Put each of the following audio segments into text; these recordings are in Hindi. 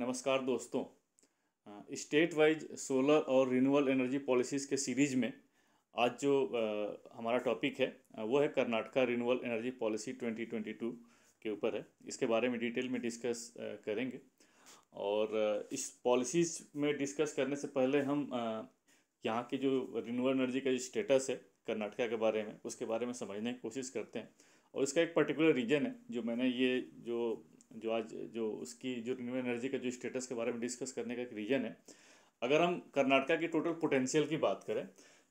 नमस्कार दोस्तों स्टेट वाइज सोलर और रिन्यूअल एनर्जी पॉलिसीज़ के सीरीज़ में आज जो आ, हमारा टॉपिक है वो है कर्नाटका रिन्यूअल एनर्जी पॉलिसी 2022 के ऊपर है इसके बारे में डिटेल में डिस्कस करेंगे और इस पॉलिसीज़ में डिस्कस करने से पहले हम यहाँ के जो रिन्यूअल एनर्जी का जो स्टेटस है कर्नाटका के बारे में उसके बारे में समझने की कोशिश करते हैं और इसका एक पर्टिकुलर रीजन है जो मैंने ये जो जो आज जो उसकी जो रिन्यूएबल एनर्जी का जो स्टेटस के बारे में डिस्कस करने का एक रीजन है अगर हम कर्नाटका की टोटल पोटेंशियल की बात करें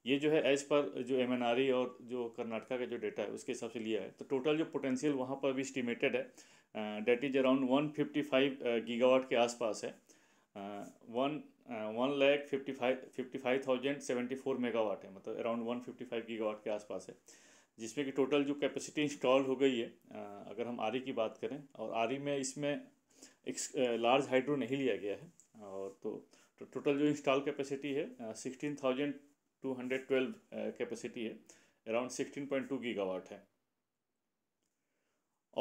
ये जो है एज पर जो एम e और जो कर्नाटका का जो डेटा है उसके हिसाब से लिया है तो टोटल जो पोटेंशियल वहाँ पर भी इस्टीमेटेड है that is around one fifty five gigawatt के आसपास है one one lakh fifty five fifty five thousand seventy four megawatt है मतलब around one fifty five gigawatt के आसपास है जिसमें कि टोटल जो कैपेसिटी इंस्टॉल हो गई है अगर हम आरी की बात करें और आरी में इसमें एक लार्ज हाइड्रो नहीं लिया गया है और तो टोटल तो जो इंस्टॉल कैपेसिटी है sixteen thousand two hundred twelve capacity है around sixteen point two gigawatt है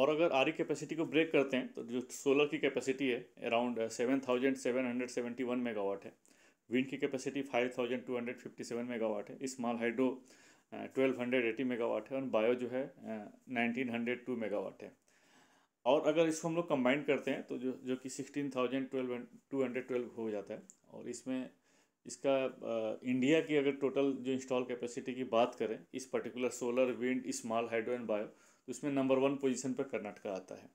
और अगर आरी कैपेसिटी को ब्रेक करते हैं तो जो सोलर की कैपेसिटी है around seven thousand seven hundred seventy one megawatt है विंड की capacity five thousand two hundred fifty seven megawatt है small hydro twelve hundred eighty megawatt है और बायो जो है नाइनटीन हंड्रेड टू मेगावाट है और अगर इसको हम लोग कंबाइन करते हैं तो जो जो कि sixteen thousand twelve two hundred twelve हो जाता है और इसमें इसका आ, इंडिया की अगर टोटल जो इंस्टॉल कैपेसिटी की बात करें इस particular solar wind small hydro and bio तो इसमें नंबर वन पोजिशन पर कर्नाटका आता है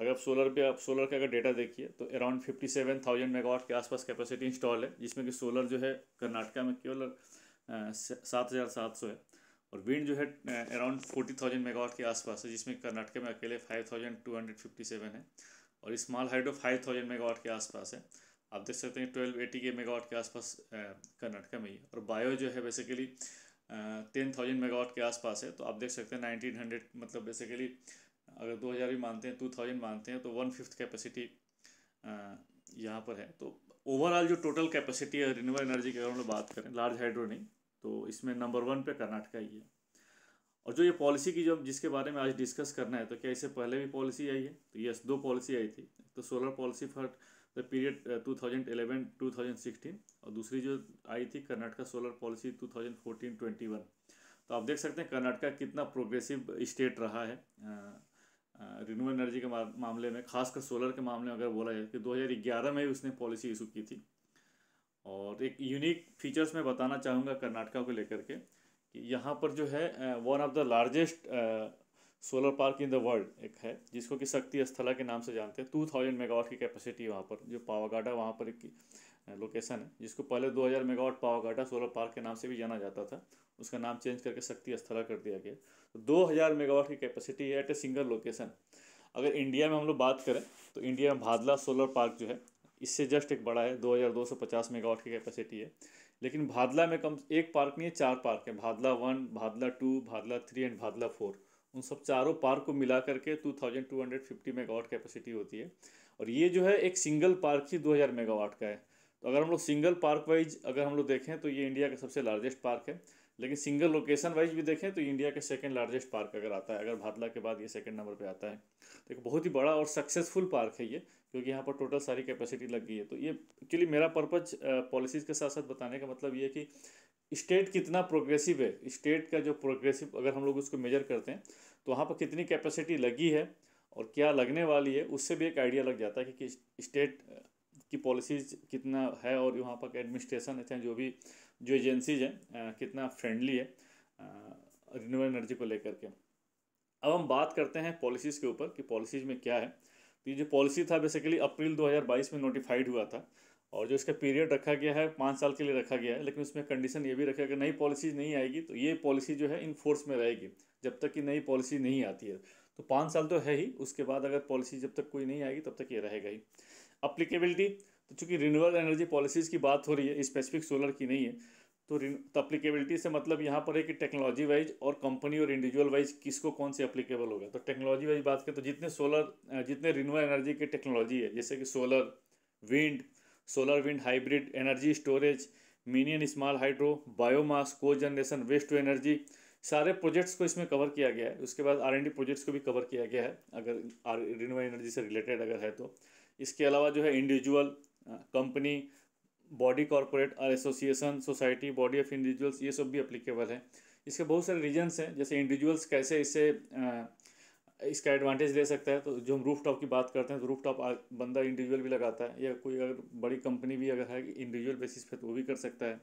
अगर आप सोलर पे आप सोलर का अगर डेटा देखिए तो around fifty seven thousand megawatt के आसपास कैपेसिटी इंस्टॉल है जिसमें कि सोलर जो है कर्नाटका में केवल सात हज़ार सात सौ है और विंड जो है अराउंड फोर्टी थाउजेंड मेगावाट के आसपास है जिसमें कर्नाटक में अकेले five thousand two hundred fifty seven है और small hydro five thousand megawatt के आसपास है आप देख सकते हैं ट्वेल्व एटी के मेगावाट के आसपास कर्नाटका में ही और बायो जो है बेसिकली टेन थाउजेंड मेगावाट के आसपास है तो आप देख सकते हैं नाइनटीन हंड्रेड मतलब बेसिकली अगर दो हज़ार भी मानते हैं टू थाउजेंड मानते हैं तो वन फिफ्थ कैपेसिटी यहाँ पर है तो ओवरऑल जो टोटल कैपेसिटी है रिन्यूबल एनर्जी की अगर हम लोग बात करें लार्ज हाइड्रो नहीं तो इसमें नंबर वन पे कर्नाटका ही है और जो ये पॉलिसी की जो जिसके बारे में आज डिस्कस करना है तो क्या इससे पहले भी पॉलिसी आई है तो यस दो पॉलिसी आई थी तो solar policy for the period two two thousand eleven thousand sixteen और दूसरी जो आई थी Karnataka solar policy two thousand twenty one तो आप देख सकते हैं कर्नाटका कितना प्रोग्रेसिव स्टेट रहा है रिन्यूबल uh, एनर्जी uh, के मामले में खासकर सोलर के मामले में अगर बोला जाए कि ग्यारह में ही उसने पॉलिसी इशू की थी और एक यूनिक फीचर्स मैं बताना चाहूँगा कर्नाटका को लेकर के कि यहाँ पर जो है one of the largest solar park in the world एक है जिसको कि शक्ति स्थला के नाम से जानते हैं टू थाउजेंड मेगावाट की कैपेसिटी वहाँ पर जो पावागाडा वहाँ पर एक लोकेशन है जिसको पहले दो हज़ार मेगावाट पावागाटा सोलर पार्क के नाम से भी जाना जाता था उसका नाम चेंज करके शक्ति स्थला कर दिया गया तो दो हज़ार मेगावाट की कैपेसिटी है एट ए सिंगल लोकेशन अगर इंडिया में हम लोग बात करें तो इंडिया में भादला सोलर पार्क जो है इससे जस्ट एक बड़ा है 2250 मेगावाट की कैपेसिटी है लेकिन भादला में कम एक पार्क नहीं है चार पार्क है Bhadla one Bhadla two Bhadla three and Bhadla four उन सब चारों पार्क को मिला करके two thousand two hundred fifty megawatt capacity होती है और ये जो है एक सिंगल पार्क ही दो हज़ार मेगावाट का है तो अगर हम लोग सिंगल पार्क वाइज अगर हम लोग देखें तो ये इंडिया का सबसे लार्जेस्ट पार्क है लेकिन सिंगल लोकेशन वाइज भी देखें तो इंडिया का सेकंड लार्जेस्ट पार्क अगर आता है अगर भादला के बाद ये सेकंड नंबर पे आता है तो एक बहुत ही बड़ा और सक्सेसफुल पार्क है ये क्योंकि यहाँ पर टोटल सारी कैपेसिटी लग गई है तो ये एक्चुअली मेरा पर्पज पॉलिसीज़ के साथ साथ बताने का मतलब ये कि स्टेट कितना प्रोग्रेसिव है स्टेट का जो प्रोग्रेसिव अगर हम लोग उसको मेजर करते हैं तो वहाँ पर कितनी कैपेसिटी लगी है और क्या लगने वाली है उससे भी एक आइडिया लग जाता है कि स्टेट की पॉलिसीज़ कितना है और वहाँ पर एडमिनिस्ट्रेशन है चाहे जो भी जो एजेंसीज हैं कितना फ्रेंडली है रिन्यूबल एनर्जी को लेकर के अब हम बात करते हैं पॉलिसीज़ के ऊपर कि पॉलिसीज़ में क्या है तो ये जो पॉलिसी था बेसिकली अप्रैल 2022 में नोटिफाइड हुआ था और जो इसका पीरियड रखा गया है पाँच साल के लिए रखा गया है लेकिन उसमें कंडीशन ये भी रखा गया नई पॉलिसीज नहीं आएगी तो ये पॉलिसी जो है इन फोर्स में रहेगी जब तक कि नई पॉलिसी नहीं आती है तो पाँच साल तो है ही उसके बाद अगर पॉलिसी जब तक कोई नहीं आएगी तब तक ये रहेगा ही अप्लीकेबिलिटी तो चूँकि रिन्यूअल एनर्जी पॉलिसीज़ की बात हो रही है स्पेसिफिक सोलर की नहीं है तो अप्लीकेबिलिटी तो से मतलब यहाँ पर है कि टेक्नोलॉजी वाइज और कंपनी और इंडिविजुअल वाइज किसको कौन से अप्लीकेबल होगा तो टेक्नोलॉजी वाइज बात करें तो जितने सोलर जितने रिन्यूअल एनर्जी की टेक्नोलॉजी है जैसे कि solar wind solar wind hybrid energy storage mini and small hydro biomass cogeneration waste to energy सारे प्रोजेक्ट्स को इसमें कवर किया गया है उसके बाद आर एन डी प्रोजेक्ट्स को भी कवर किया गया है अगर रिन्यूएबल एनर्जी से रिलेटेड अगर है तो इसके अलावा जो है इंडिविजुअल कंपनी बॉडी कॉरपोरेट और association society body of individuals ये सब भी अप्लीकेबल है इसके बहुत सारे रीजन्स हैं जैसे इंडिविजुअल्स कैसे इससे इसका एडवांटेज ले सकता है तो जो हम रूफ टॉप की बात करते हैं तो रूफ टॉप बंदा इंडिविजुअल भी लगाता है या कोई अगर बड़ी कंपनी भी अगर है इंडिविजुअल बेसिस पे तो वो भी कर सकता है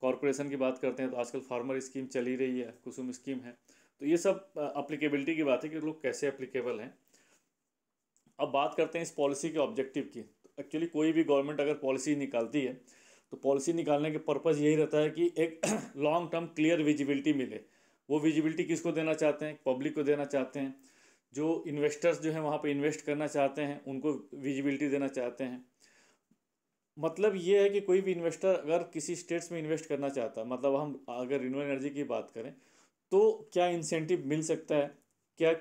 कॉरपोरेशन की बात करते हैं तो आजकल फार्मर स्कीम चली रही है कुसुम स्कीम है तो ये सब अप्लीकेबिलिटी की बात है कि लोग कैसे अप्लीकेबल हैं अब बात करते हैं इस पॉलिसी के ऑब्जेक्टिव की एक्चुअली कोई भी गवर्नमेंट अगर पॉलिसी निकालती है तो पॉलिसी निकालने के पर्पज़ यही रहता है कि एक लॉन्ग टर्म क्लियर विजिबिलिटी मिले वो विजिबिलिटी किसको देना चाहते हैं पब्लिक को देना चाहते हैं जो इन्वेस्टर्स जो हैं वहाँ पे इन्वेस्ट करना चाहते हैं उनको विजिबिलिटी देना चाहते हैं मतलब ये है कि कोई भी इन्वेस्टर अगर किसी स्टेट्स में इन्वेस्ट करना चाहता है मतलब हम अगर रिन्यूएबल एनर्जी की बात करें तो क्या इंसेंटिव मिल सकता है क्या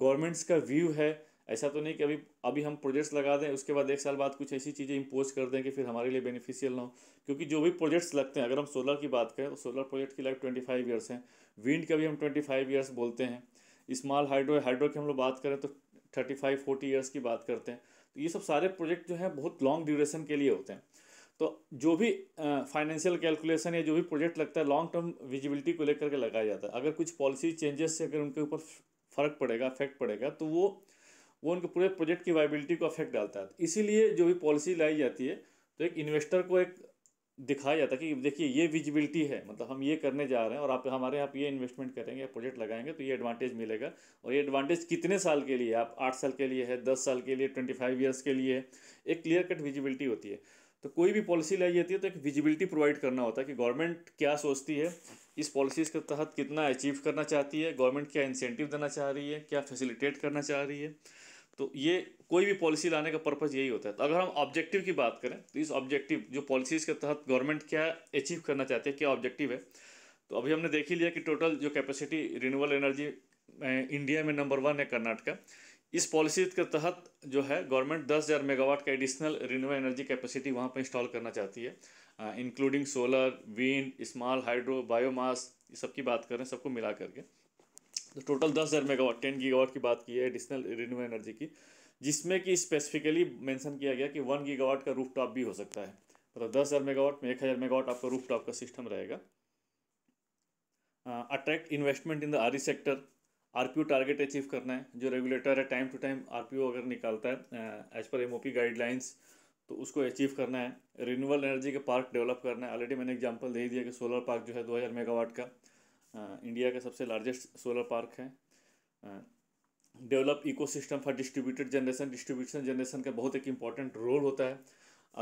गवर्नमेंट्स का व्यू है ऐसा तो नहीं कि अभी अभी हम प्रोजेक्ट्स लगा दें उसके बाद एक साल बाद कुछ ऐसी चीज़ें इम्पोज कर दें कि फिर हमारे लिए बेनिफिशियल ना हो क्योंकि जो भी प्रोजेक्ट्स लगते हैं अगर हम सोलर की बात करें तो सोलर प्रोजेक्ट की लाइफ ट्वेंटी फाइव ईयर्स हैं विंड का भी हम ट्वेंटी फाइव ईयर्स बोलते हैं स्मॉल हाइड्रो हाइड्रो की हम लोग बात करें तो थर्टी फाइव फोर्टी ईयर्स की बात करते हैं तो ये सब सारे प्रोजेक्ट जो हैं बहुत लॉन्ग ड्यूरेशन के लिए होते हैं तो जो भी फाइनेंशियल कैलकुलेशन या जो भी प्रोजेक्ट लगता है लॉन्ग टर्म विजिबिलिटी को लेकर के लगाया जाता है अगर कुछ पॉलिसी चेंजेस से अगर उनके ऊपर फ़र्क पड़ेगा इफेक्ट पड़ेगा तो वो वो उनके पूरे प्रोजेक्ट की वाइबिलिटी को अफेक्ट डालता है इसीलिए जो भी पॉलिसी लाई जाती है तो एक इन्वेस्टर को एक दिखाया जाता है कि देखिए ये विजिबिलिटी है मतलब हम ये करने जा रहे हैं और आप हमारे यहाँ ये इन्वेस्टमेंट करेंगे प्रोजेक्ट लगाएंगे तो ये एडवांटेज मिलेगा और ये एडवांटेज कितने साल के लिए आप आठ साल के लिए है दस साल के लिए ट्वेंटी फाइव ईयर्स के लिए एक क्लियर कट विजिबिलिटी होती है तो कोई भी पॉलिसी लाई जाती है तो एक विजिबिलिटी प्रोवाइड करना होता है कि गवर्नमेंट क्या सोचती है इस पॉलिसीज़ के तहत कितना अचीव करना चाहती है गवर्नमेंट क्या इंसेंटिव देना चाह रही है क्या फैसिलिटेट करना चाह रही है तो ये कोई भी पॉलिसी लाने का पर्पज़ यही होता है तो अगर हम ऑब्जेक्टिव की बात करें तो इस ऑब्जेक्टिव जो पॉलिसीज़ के तहत गवर्नमेंट क्या अचीव करना चाहती है क्या ऑब्जेक्टिव है तो अभी हमने देख ही लिया कि टोटल जो कैपेसिटी रिन्यूअल एनर्जी इंडिया में नंबर वन है कर्नाटका इस पॉलिसी के तहत जो है गवर्नमेंट 10,000 मेगावाट का एडिशनल रिन्यूएबल एनर्जी कैपेसिटी वहाँ पर इंस्टॉल करना चाहती है including solar wind small hydro biomass ये सब की बात करें सबको मिला करके तो टोटल दस हज़ार मेगावाट टेन गीगावाट की बात की है एडिशनल रिन्यूएबल एनर्जी की जिसमें कि स्पेसिफिकली मेंशन किया गया कि वन गीगावाट का रूफ टॉप भी हो सकता है मतलब दस हज़ार मेगावाट में एक हज़ार मेगावाट आपका रूफ का सिस्टम रहेगा attract investment in the R sector R target achieve करना है जो रेगुलेटर है टाइम टू टाइम आर अगर निकालता है एज पर एम गाइडलाइंस तो उसको अचीव करना है रिन्यूअल एनर्जी के पार्क डेवलप करना है ऑलरेडी मैंने एग्जांपल दे दिया कि सोलर पार्क जो है दो हज़ार मेगावाट का इंडिया का सबसे लार्जेस्ट सोलर पार्क है develop ecosystem for distributed generation distribution generation का बहुत एक इम्पॉर्टेंट रोल होता है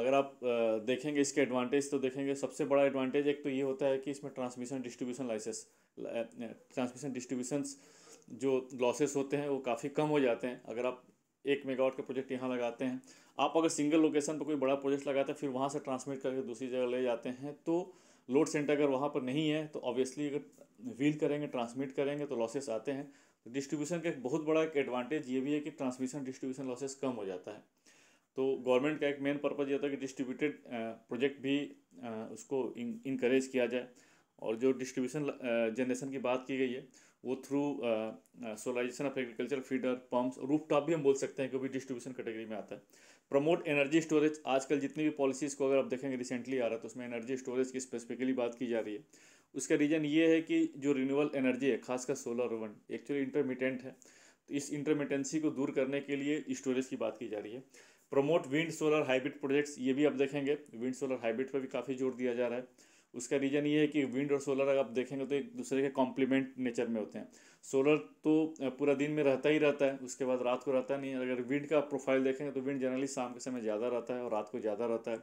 अगर आप देखेंगे इसके एडवांटेज तो देखेंगे सबसे बड़ा एडवांटेज एक तो ये होता है कि इसमें transmission distribution license transmission distribution जो लॉसेस होते हैं वो काफ़ी कम हो जाते हैं अगर आप एक मेगावाट का प्रोजेक्ट यहाँ लगाते हैं आप अगर सिंगल लोकेशन पर कोई बड़ा प्रोजेक्ट लगाते हैं फिर वहाँ से ट्रांसमिट करके दूसरी जगह ले जाते हैं तो लोड सेंटर अगर वहाँ पर नहीं है तो ऑब्वियसली अगर व्हील करेंगे ट्रांसमिट करेंगे तो लॉसेस आते हैं तो डिस्ट्रीब्यूशन का एक बहुत बड़ा एक एडवांटेज ये भी है कि ट्रांसमिशन डिस्ट्रीब्यूशन लॉसेस कम हो जाता है तो गवर्नमेंट का एक मेन पर्पज़ ये होता है कि डिस्ट्रीब्यूटेड प्रोजेक्ट भी उसको इंकरेज किया जाए और जो डिस्ट्रीब्यूशन जनरेशन की बात की गई है वो through solarisation of agriculture feeder pumps rooftop भी हम बोल सकते हैं क्योंकि डिस्ट्रीब्यूशन कैटेगरी में आता है प्रमोट एनर्जी स्टोरेज आजकल जितनी भी पॉलिसीज़ को अगर आप देखेंगे रिसेंटली आ रहा है तो उसमें एनर्जी स्टोरेज की स्पेसिफिकली बात की जा रही है उसका रीज़न ये है कि जो रिन्यूअल एनर्जी है खासकर सोलर ओवन एक्चुअली इंटरमीडियंट है तो इस इंटरमीटेंसी को दूर करने के लिए स्टोरेज की बात की जा रही है promote wind solar hybrid projects ये भी आप देखेंगे विंड सोलर हाइब्रिड पर भी काफ़ी जोर दिया जा रहा है उसका रीज़न ये है कि विंड और सोलर अगर आप देखेंगे तो एक दूसरे के कॉम्प्लीमेंट नेचर में होते हैं सोलर तो पूरा दिन में रहता ही रहता है उसके बाद रात को रहता नहीं अगर विंड का प्रोफाइल देखेंगे तो विंड जनरली शाम के समय ज़्यादा रहता है और रात को ज़्यादा रहता है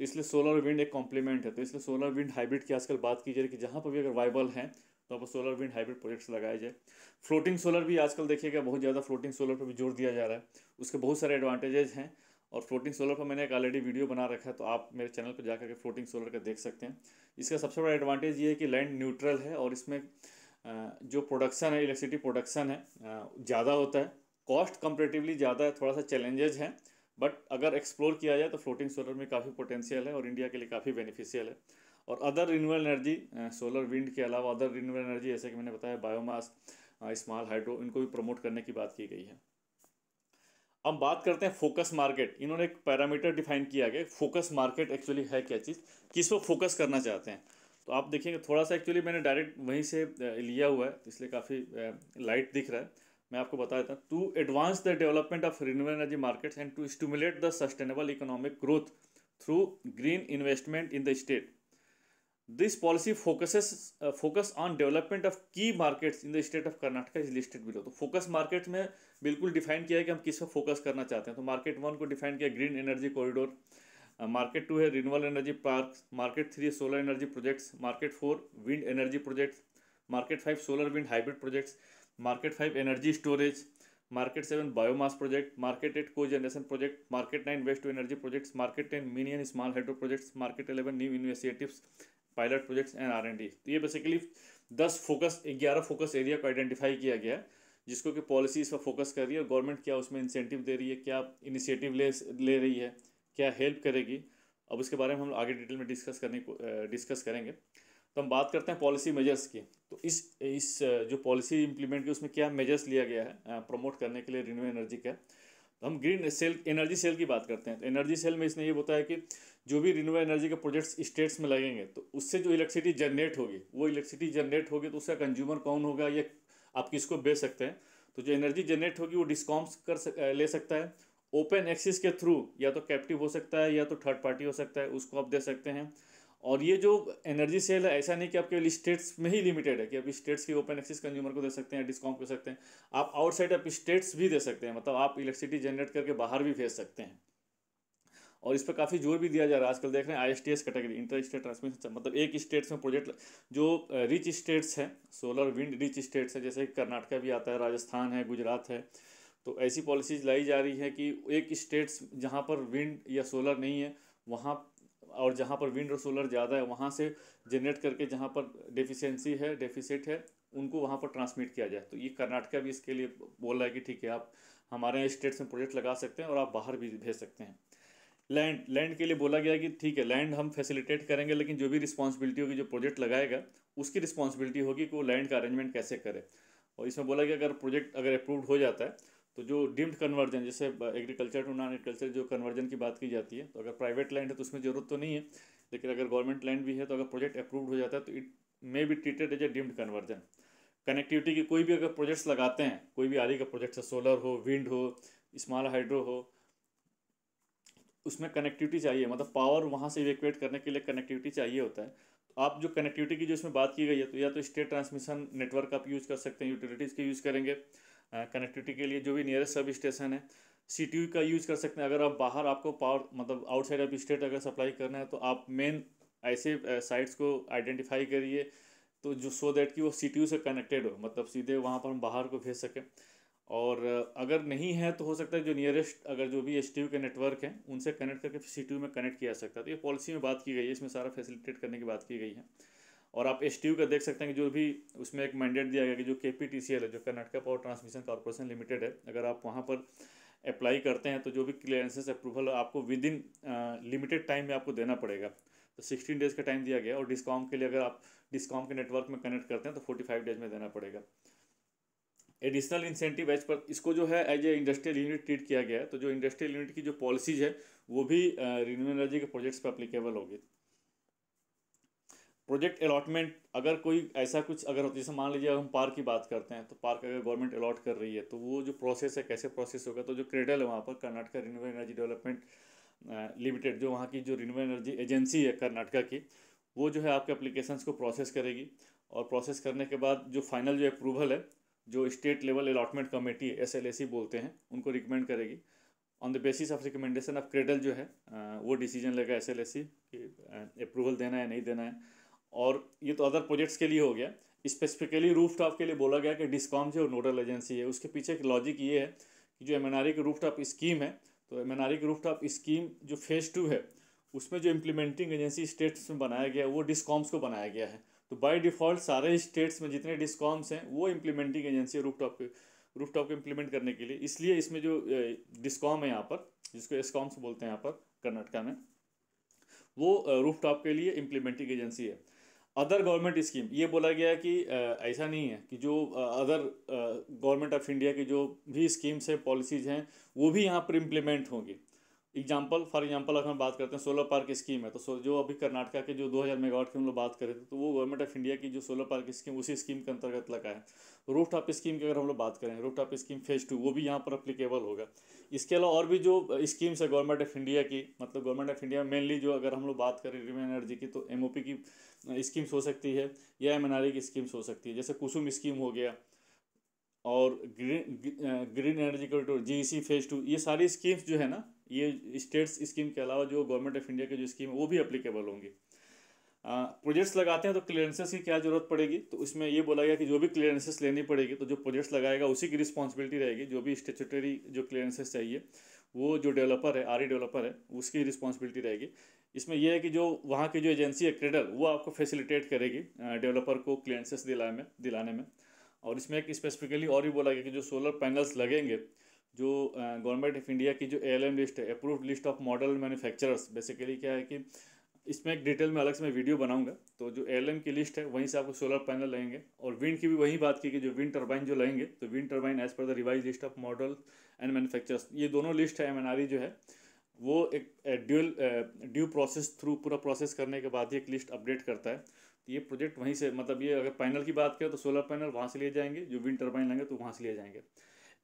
तो इसलिए सोलर विंड एक कॉम्प्लीमेंट है तो इसलिए सोलर विंड हाइब्रिड की आजकल बात की जा रही है कि जहाँ पर भी अगर वाइबल हैं तो पर सोलर विंड हाइब्रिड प्रोजेक्ट्स लगाए जाए फ्लोटिंग सोलर भी आजकल देखिएगा बहुत ज़्यादा फ्लोटिंग सोलर पर भी जोर दिया जा रहा है उसके बहुत सारे एडवांटेजेज हैं और फ्लोटिंग सोलर पर मैंने एक ऑलरेडी वीडियो बना रखा है तो आप मेरे चैनल पर जाकर के फ्लोटिंग सोलर का देख सकते हैं इसका सबसे बड़ा एडवांटेज ये है कि लैंड न्यूट्रल है और इसमें जो प्रोडक्शन है इलेक्ट्रिसिटी प्रोडक्शन है ज़्यादा होता है कॉस्ट कंपेरेटिवली ज़्यादा है थोड़ा सा चैलेंजेज हैं बट अगर एक्सप्लोर किया जाए तो फ्लोटिंग सोलर में काफ़ी पोटेंशियल है और इंडिया के लिए काफ़ी बेनिफिशियल है और other renewal energy solar wind के अलावा अदर रिन्यूअल एनर्जी जैसे कि मैंने बताया बायोमास स्मॉल हाइड्रो इनको भी प्रमोट करने की बात की गई है अब बात करते हैं फोकस मार्केट इन्होंने एक पैरामीटर डिफाइन किया गया फोकस मार्केट एक्चुअली है क्या चीज़ किस पर फोकस करना चाहते हैं तो आप देखेंगे थोड़ा सा एक्चुअली मैंने डायरेक्ट वहीं से लिया हुआ है इसलिए काफ़ी लाइट दिख रहा है मैं आपको बता देता हूँ to advance the development of renewable energy markets and to stimulate the sustainable economic growth through green investment in the state this policy focuses focus on development of key markets in the state of Karnataka is listed below तो फोकस मार्केट्स में बिल्कुल डिफाइन किया है कि हम किस पर फोकस करना चाहते हैं तो मार्केट वन को डिफाइन किया green energy corridor market two है renewal energy park market three solar energy projects market four wind energy projects market five solar wind hybrid projects market five energy storage market seven biomass project market eight cogeneration project market nine waste to energy projects market ten mini and small hydro projects market eleven new initiatives pilot projects and R and D तो ये बेसिकली दस फोकस ग्यारह फोकस एरिया को आइडेंटिफाई किया गया है जिसको कि पॉलिसी इस पर फोकस कर रही है और गवर्नमेंट क्या उसमें इंसेंटिव दे रही है क्या इनिशिएटिव ले ले रही है क्या हेल्प करेगी अब उसके बारे में हम आगे डिटेल में डिस्कस करने को डिस्कस करेंगे तो हम बात करते हैं पॉलिसी मेजर्स की तो इस इस जो पॉलिसी इम्प्लीमेंट की उसमें क्या मेजर्स लिया गया है प्रमोट करने के लिए रिन्यू एनर्जी का तो हम ग्रीन सेल एनर्जी सेल की बात करते हैं तो एनर्जी सेल में इसने ये बताया कि जो भी रिन्यू एनर्जी के प्रोजेक्ट्स स्टेट्स में लगेंगे तो उससे जो इलेक्ट्रिसिटी जनरेट होगी वो इलेक्ट्रिसिटी जनरेट होगी तो उसका कंज्यूमर कौन होगा या आप किसको बेच सकते हैं तो जो एनर्जी जनरेट होगी वो डिस्कॉम्स कर सक, ले सकता है ओपन एक्सिस के थ्रू या तो कैप्टिव हो सकता है या तो थर्ड पार्टी हो सकता है उसको आप दे सकते हैं और ये जो एनर्जी सेल है ऐसा नहीं कि आप केवल स्टेट्स में ही लिमिटेड है कि आप स्टेट्स की ओपन एक्सेस कंज्यूमर को दे सकते हैं डिस्काउंट कर सकते हैं आप आउटसाइड आप स्टेट्स भी दे सकते हैं मतलब आप इलेक्ट्रिसिटी जनरेट करके बाहर भी भेज सकते हैं और इस पर काफ़ी जोर भी दिया जा रहा है आजकल देख रहे हैं I S T S category inter state transmission मतलब एक स्टेट्स में प्रोजेक्ट जो रिच स्टेट्स हैं सोलर विंड रिच स्टेट्स हैं जैसे कर्नाटका भी आता है राजस्थान है गुजरात है तो ऐसी पॉलिसीज लाई जा रही है कि एक स्टेट्स जहाँ पर विंड या सोलर नहीं है वहाँ और जहाँ पर विंड और सोलर ज़्यादा है वहाँ से जनरेट करके जहाँ पर डेफिशिएंसी है डेफिसिट है उनको वहाँ पर ट्रांसमिट किया जाए तो ये कर्नाटका भी इसके लिए बोल रहा है कि ठीक है आप हमारे यहाँ स्टेट्स में प्रोजेक्ट लगा सकते हैं और आप बाहर भी भेज सकते हैं लैंड लैंड के लिए बोला गया कि ठीक है लैंड हम फैसिलिटेट करेंगे लेकिन जो भी रिस्पॉन्सिबिलिटी होगी जो प्रोजेक्ट लगाएगा उसकी रिस्पॉन्सिबिलिटी होगी कि वो लैंड का अरेंजमेंट कैसे करे और इसमें बोला गया अगर प्रोजेक्ट अगर अप्रूव्ड हो जाता है तो जो डिम्ड कन्वर्जन जैसे एग्रीकल्चर टू नॉन एग्रीकल्चर जो कन्वर्जन की बात की जाती है तो अगर प्राइवेट लैंड है तो उसमें ज़रूरत तो नहीं है लेकिन अगर गवर्नमेंट लैंड भी है तो अगर प्रोजेक्ट अप्रूव्ड हो जाता है तो it may be treated as a deemed conversion connectivity के कोई भी अगर प्रोजेक्ट्स लगाते हैं कोई भी आदि का प्रोजेक्ट है सोलर हो विंड हो स्मॉल हाइड्रो हो उसमें कनेक्टिविटी चाहिए मतलब पावर वहाँ से इवेक्यूएट करने के लिए कनेक्टिविटी चाहिए होता है आप जो कनेक्टिविटी की जो इसमें बात की गई है तो या तो स्टेट ट्रांसमिशन नेटवर्क आप यूज़ कर सकते हैं यूटिलिटीज़ के यूज़ करेंगे कनेक्टिविटी के लिए जो भी नियरेस्ट सब स्टेशन है सी का यूज़ कर सकते हैं अगर आप बाहर आपको पावर मतलब आउटसाइड ऑफ स्टेट अगर सप्लाई करना है तो आप मेन ऐसे साइट्स को आइडेंटिफाई करिए तो जो सो देट कि वो सी से कनेक्टेड हो मतलब सीधे वहाँ पर हम बाहर को भेज सकें और अगर नहीं है तो हो सकता है जो नियरेस्ट अगर जो भी एस के नेटवर्क हैं उनसे कनेक्ट करके सी में कनेक्ट किया जा सकता है तो ये पॉलिसी में बात की गई है इसमें सारा फैसिलिटेट करने की बात की गई है और आप एस का देख सकते हैं कि जो भी उसमें एक मैंडेट दिया गया कि जो के है जो Karnataka power transmission corporation limited है अगर आप वहाँ पर अप्लाई करते हैं तो जो भी क्लियरेंसेस अप्रूवल आपको विद इन लिमिटेड टाइम में आपको देना पड़ेगा तो सिक्सटीन डेज़ का टाइम दिया गया और डिस्काउंट के लिए अगर आप डिस्काउंट के नेटवर्क में कनेक्ट करते हैं तो फोर्टी फाइव डेज में देना पड़ेगा एडिशनल इंसेंटिव एज पर इसको जो है as a industrial unit treat किया गया है तो जो इंडस्ट्रियल यूनिट की जो पॉलिसीज है वो भी रिन्यू एनर्जी के प्रोजेक्ट्स पर अप्लीकेबल होगी प्रोजेक्ट अलॉटमेंट अगर कोई ऐसा कुछ अगर होती है जैसे मान लीजिए हम पार्क की बात करते हैं तो पार्क अगर गवर्नमेंट अलॉट कर रही है तो वो जो प्रोसेस है कैसे प्रोसेस होगा तो जो क्रेडल है वहाँ पर Karnataka renewable energy development limited जो वहाँ की जो रिन्यूबल एनर्जी एजेंसी है कर्नाटका की वो जो है आपके अप्लीकेशन को प्रोसेस करेगी और प्रोसेस करने के बाद जो फाइनल जो अप्रूवल है जो स्टेट लेवल अलॉटमेंट कमेटी है एस बोलते हैं उनको रिकमेंड करेगी on the basis of recommendation of KREDL जो है वो डिसीजन लेगा एस एल कि अप्रूवल देना है नहीं देना है और ये तो अदर प्रोजेक्ट्स के लिए हो गया स्पेसिफिकली रूफ टॉप के लिए बोला गया कि डिस्कॉम जो नोडल एजेंसी है उसके पीछे एक लॉजिक ये है कि जो एम एन आर की रूफ टॉप स्कीम है तो एम एन आर की रूफ टॉप स्कीम जो फेज़ टू है उसमें जो इम्प्लीमेंटिंग एजेंसी स्टेट्स में बनाया गया है वो डिस्कॉम्स को बनाया गया है तो बाय डिफ़ॉल्ट सारे स्टेट्स में जितने डिस्कॉम्स हैं वो इम्प्लीमेंटिंग एजेंसी है रूफ टॉप के रूफ टॉप को इम्प्लीमेंट करने के लिए इसलिए इसमें जो डिस्कॉम है यहाँ पर जिसको एसकॉम्स बोलते हैं यहाँ पर कर्नाटका में वो रूफ टॉप के लिए इम्प्लीमेंटिंग एजेंसी है अदर गवर्नमेंट स्कीम ये बोला गया कि ऐसा नहीं है कि जो अदर गवर्नमेंट ऑफ इंडिया की जो भी स्कीम्स हैं पॉलिसीज़ हैं वो भी यहाँ पर इम्प्लीमेंट होंगी एग्जाम्पल फॉर एग्जाम्पल अगर हम बात करते हैं सोलर पार्क स्कीम है तो जो अभी कर्नाटका के जो 2000 मेगावाट की हम लोग बात करें तो वो गवर्नमेंट ऑफ इंडिया की जो सोलर पार्क स्कीम उसी स्कीम के अंतर्गत लगा है रूफ टॉप स्कीम की अगर हम लोग बात करें rooftop scheme phase two वो भी यहाँ पर अप्लीकेबल होगा इसके अलावा और भी जो स्कीम्स है गवर्नमेंट ऑफ इंडिया की मतलब गवर्नमेंट ऑफ इंडिया मेनली जो अगर हम लोग बात करें रिन्यू एनर्जी की तो एम की स्कीम्स हो सकती है या एम e की स्कीम्स हो सकती है जैसे कुसुम स्कीम हो गया और green green energy corridor G C phase two ये सारी स्कीम्स जो है ना ये स्टेट्स स्कीम के अलावा जो गवर्नमेंट ऑफ इंडिया की जो स्कीम है वो भी अप्लीकेबल होंगी प्रोजेक्ट्स लगाते हैं तो क्लियरेंसेस की क्या ज़रूरत पड़ेगी तो उसमें ये बोला गया कि जो भी क्लियरेंसेस लेनी पड़ेगी तो जो प्रोजेक्ट्स लगाएगा उसी की रिस्पॉन्सिबिलिटी रहेगी जो भी स्टेचुटरी जो क्लियरेंसेस चाहिए वो जो डेवलपर है आर डेवलपर e है उसकी रिस्पॉन्सिबिलिटी रहेगी इसमें यह है कि जो वहाँ की जो एजेंसी है क्रेडल वो आपको फैसिलिटेट करेगी डेवलपर को क्लियरेंसेस दिलाने में दिलाने में और इसमें एक स्पेसिफिकली और भी बोला गया कि जो सोलर पैनल्स लगेंगे जो गवर्नमेंट ऑफ इंडिया की जो ए लिस्ट है approved list of model manufacturers basically क्या है कि इसमें एक डिटेल में अलग से मैं वीडियो बनाऊंगा तो जो एल की लिस्ट है वहीं से आपको सोलर पैनल लगेंगे और विंड की भी वही बात की कि जो विंड टर्बाइन जो लगेंगे तो wind turbine as per the revise list of model and manufacturers ये दोनों लिस्ट है एम e जो है वो एक ड्यूल ड्यू प्रोसेस थ्रू पूरा प्रोसेस करने के बाद ही एक लिस्ट अपडेट करता है तो ये प्रोजेक्ट वहीं से मतलब ये अगर पैनल की बात करें तो सोलर पैनल वहाँ से लिए जाएंगे जो विंड टर्बाइन लेंगे तो वहाँ से लिए जाएंगे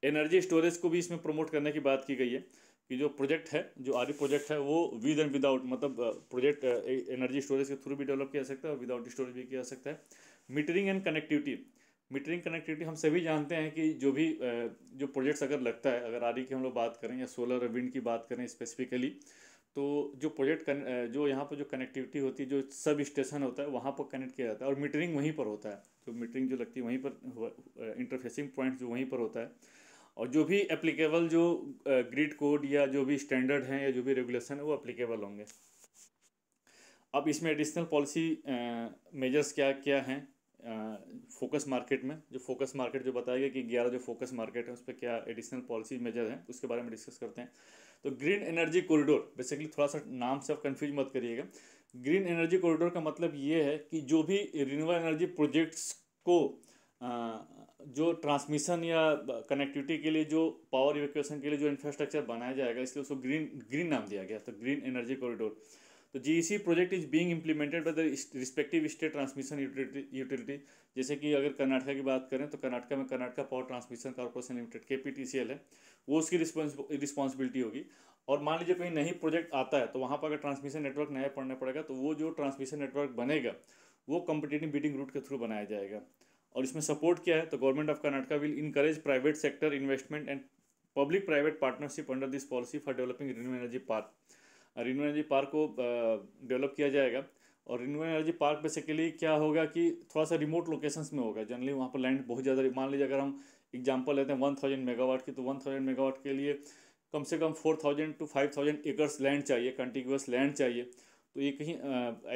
एनर्जी स्टोरेज को भी इसमें प्रमोट करने की बात की गई है कि जो प्रोजेक्ट है जो आर प्रोजेक्ट है वो विद एंड विदाउट मतलब प्रोजेक्ट एनर्जी स्टोरेज के थ्रू भी डेवलप किया सकता है और विदाउट स्टोरेज भी किया जा सकता है metering and connectivity metering connectivity हम सभी जानते हैं कि जो भी जो प्रोजेक्ट्स अगर लगता है अगर आर की हम लोग बात करें या सोलर और विंड की बात करें स्पेसिफिकली तो जो प्रोजेक्ट जो यहाँ पर जो कनेक्टिविटी होती है जो सब स्टेशन होता है वहाँ पर कनेक्ट किया जाता है और मीटरिंग वहीं पर होता है जो तो मीटरिंग जो लगती है वहीं पर इंटरफेसिंग पॉइंट जो वहीं पर होता है और जो भी एप्लीकेबल जो ग्रिड कोड या जो भी स्टैंडर्ड हैं या जो भी रेगुलेशन है वो एप्लीकेबल होंगे अब इसमें एडिशनल पॉलिसी मेजर्स क्या क्या हैं फोकस मार्केट में जो फोकस मार्केट जो बताया गया कि ग्यारह जो फोकस मार्केट है उस पर क्या एडिशनल पॉलिसी मेजर हैं उसके बारे में डिस्कस करते हैं तो ग्रीन एनर्जी कॉरिडोर बेसिकली थोड़ा सा नाम से आप कन्फ्यूज मत करिएगा ग्रीन एनर्जी कॉरिडोर का मतलब ये है कि जो भी रिन्यूएबल एनर्जी प्रोजेक्ट्स को जो ट्रांसमिशन या कनेक्टिविटी के लिए जो पावर इवेक्यूएशन के लिए जो इंफ्रास्ट्रक्चर बनाया जाएगा इसलिए उसको ग्रीन ग्रीन नाम दिया गया तो ग्रीन एनर्जी कॉरिडोर तो G project is being implemented by the respective state transmission utility जैसे कि अगर कर्नाटका की बात करें तो कर्नाटका में Karnataka power transmission corporation limited के है वो उसकी रिस्पॉन्सिबिलिटी होगी और मान लीजिए कहीं नहीं प्रोजेक्ट आता है तो वहाँ पर अगर ट्रांसमिशन नेटवर्क नया पड़ना पड़ेगा तो वो जो ट्रांसमिशन नेटवर्क बनेगा वो कम्पिटेटिव बीटिंग रूट के थ्रू बनाया जाएगा और इसमें सपोर्ट किया है तो government of Karnataka will encourage private sector investment and public private partnership under this policy for developing renew energy park renew energy park को डेवलप uh, किया जाएगा और रिन्यू एनर्जी पार्क बेसिकली क्या होगा कि थोड़ा सा रिमोट लोकेशंस में होगा जनरली वहाँ पर लैंड बहुत ज़्यादा मान लीजिए अगर हम एग्जाम्पल लेते हैं वन थाउजेंड मेगावाट की तो वन थाउजेंड मेगावाट के लिए कम से कम four thousand to five thousand acres land चाहिए कंटिग्यूस लैंड चाहिए तो ये कहीं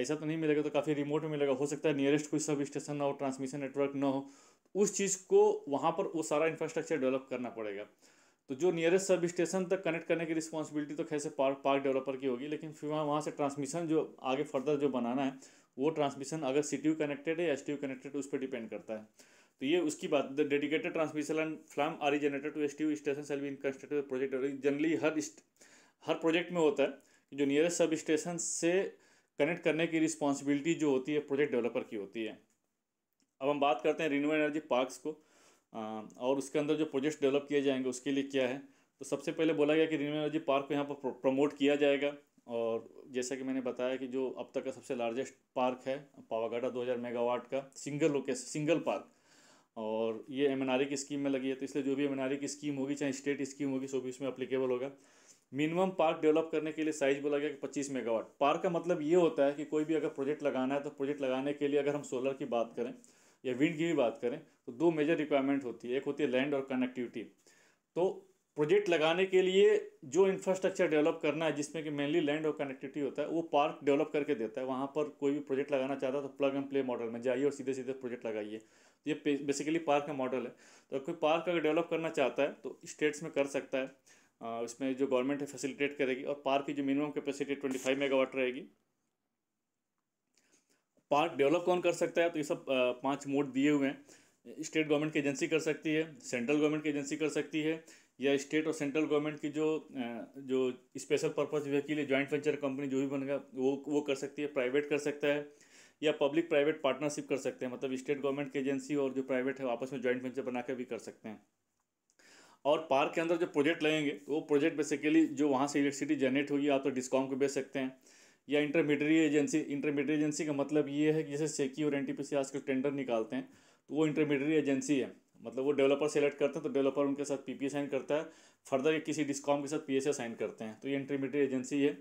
ऐसा तो नहीं मिलेगा तो काफ़ी रिमोट में मिलेगा हो सकता है नियरेस्ट कोई सब स्टेशन ना हो ट्रांसमिशन नेटवर्क ना हो तो उस चीज़ को वहाँ पर वो सारा इंफ्रास्ट्रक्चर डेवलप करना पड़ेगा तो जो नियरेस्ट सब स्टेशन तक कनेक्ट करने की रिस्पॉन्सिबिलिटी तो खैर से पार्क पार्क डेवलपर की होगी लेकिन फिर वहाँ वहाँ से ट्रांसमिशन जो आगे फर्दर जो बनाना है वो ट्रांसमिशन अगर सी कनेक्टेड है या एस कनेक्टेड उस पर डिपेंड करता है तो ये उसकी बात the dedicated transmission and from R generated to S T station shall be in constructed project generally हर हर प्रोजेक्ट में होता है जो नियरेस्ट सब स्टेशन से कनेक्ट करने की रिस्पॉन्सिबिलिटी जो होती है प्रोजेक्ट डेवलपर की होती है अब हम बात करते हैं रिन्यूएबल एनर्जी पार्क्स को और उसके अंदर जो प्रोजेक्ट डेवलप किए जाएंगे उसके लिए क्या है तो सबसे पहले बोला गया कि रिन्यूएबल एनर्जी पार्क को यहाँ पर प्रमोट किया जाएगा और जैसा कि मैंने बताया कि जो अब तक का सबसे लार्जेस्ट पार्क है पावागाटा 2000 मेगावाट का सिंगल लोकेशन सिंगल पार्क और ये एम e की स्कीम में लगी है तो इसलिए जो भी एम e की स्कीम होगी चाहे स्टेट स्कीम होगी सो भी इसमें अप्लीकेबल होगा मिनिमम पार्क डेवलप करने के लिए साइज बोला गया कि 25 मेगावाट पार्क का मतलब ये होता है कि कोई भी अगर प्रोजेक्ट लगाना है तो प्रोजेक्ट लगाने के लिए अगर हम सोलर की बात करें या विंड की भी बात करें तो दो मेजर रिक्वायरमेंट होती है एक होती है लैंड और कनेक्टिविटी तो प्रोजेक्ट लगाने के लिए जो इंफ्रास्ट्रक्चर डेवलप करना है जिसमें कि मेनली लैंड और कनेक्टिविटी होता है वो पार्क डेवलप करके देता है वहाँ पर कोई भी प्रोजेक्ट लगाना चाहता है तो प्लग एंड प्ले मॉडल में जाइए और सीधे सीधे प्रोजेक्ट लगाइए तो ये बेसिकली पार्क का मॉडल है तो कोई पार्क अगर डेवलप करना चाहता है तो स्टेट्स में कर सकता है उसमें जो गवर्नमेंट है फैसिलिटेट करेगी और पार्क की जो minimum capacity twenty five megawatt रहेगी पार्क डेवलप कौन कर सकता है तो ये सब पांच मोड दिए हुए हैं स्टेट गवर्नमेंट की एजेंसी कर सकती है सेंट्रल गवर्नमेंट की एजेंसी कर सकती है या स्टेट और सेंट्रल गवर्नमेंट की जो जो स्पेशल पर्पज़ व्हीकिल है जॉइंट वेंचर कंपनी जो भी बनेगा वो वो कर सकती है प्राइवेट कर सकता है या पब्लिक प्राइवेट पार्टनरशिप कर सकते हैं मतलब स्टेट गवर्नमेंट की एजेंसी और जो प्राइवेट है आपस में जॉइंट वेंचर बना भी कर सकते हैं और पार्क के अंदर जो प्रोजेक्ट लगेंगे तो वो प्रोजेक्ट बेसिकली जो वहाँ से इलेक्ट्रिसिटी जनरेट होगी आप तो डिस्कॉम को बेच सकते हैं या इंटरमीडियरी एजेंसी इंटरमीडियरी एजेंसी का मतलब ये है कि जैसे सेकी और एन टी आजकल टेंडर निकालते हैं तो वो इंटरमीडियरी एजेंसी है मतलब वो डेवलपर सेलेक्ट करते हैं तो डेवलपर उनके साथ पी साइन करता है फर्दर किसी डिस्कॉम के साथ पी साइन करते हैं तो ये इंटरमीडियट एजेंसी है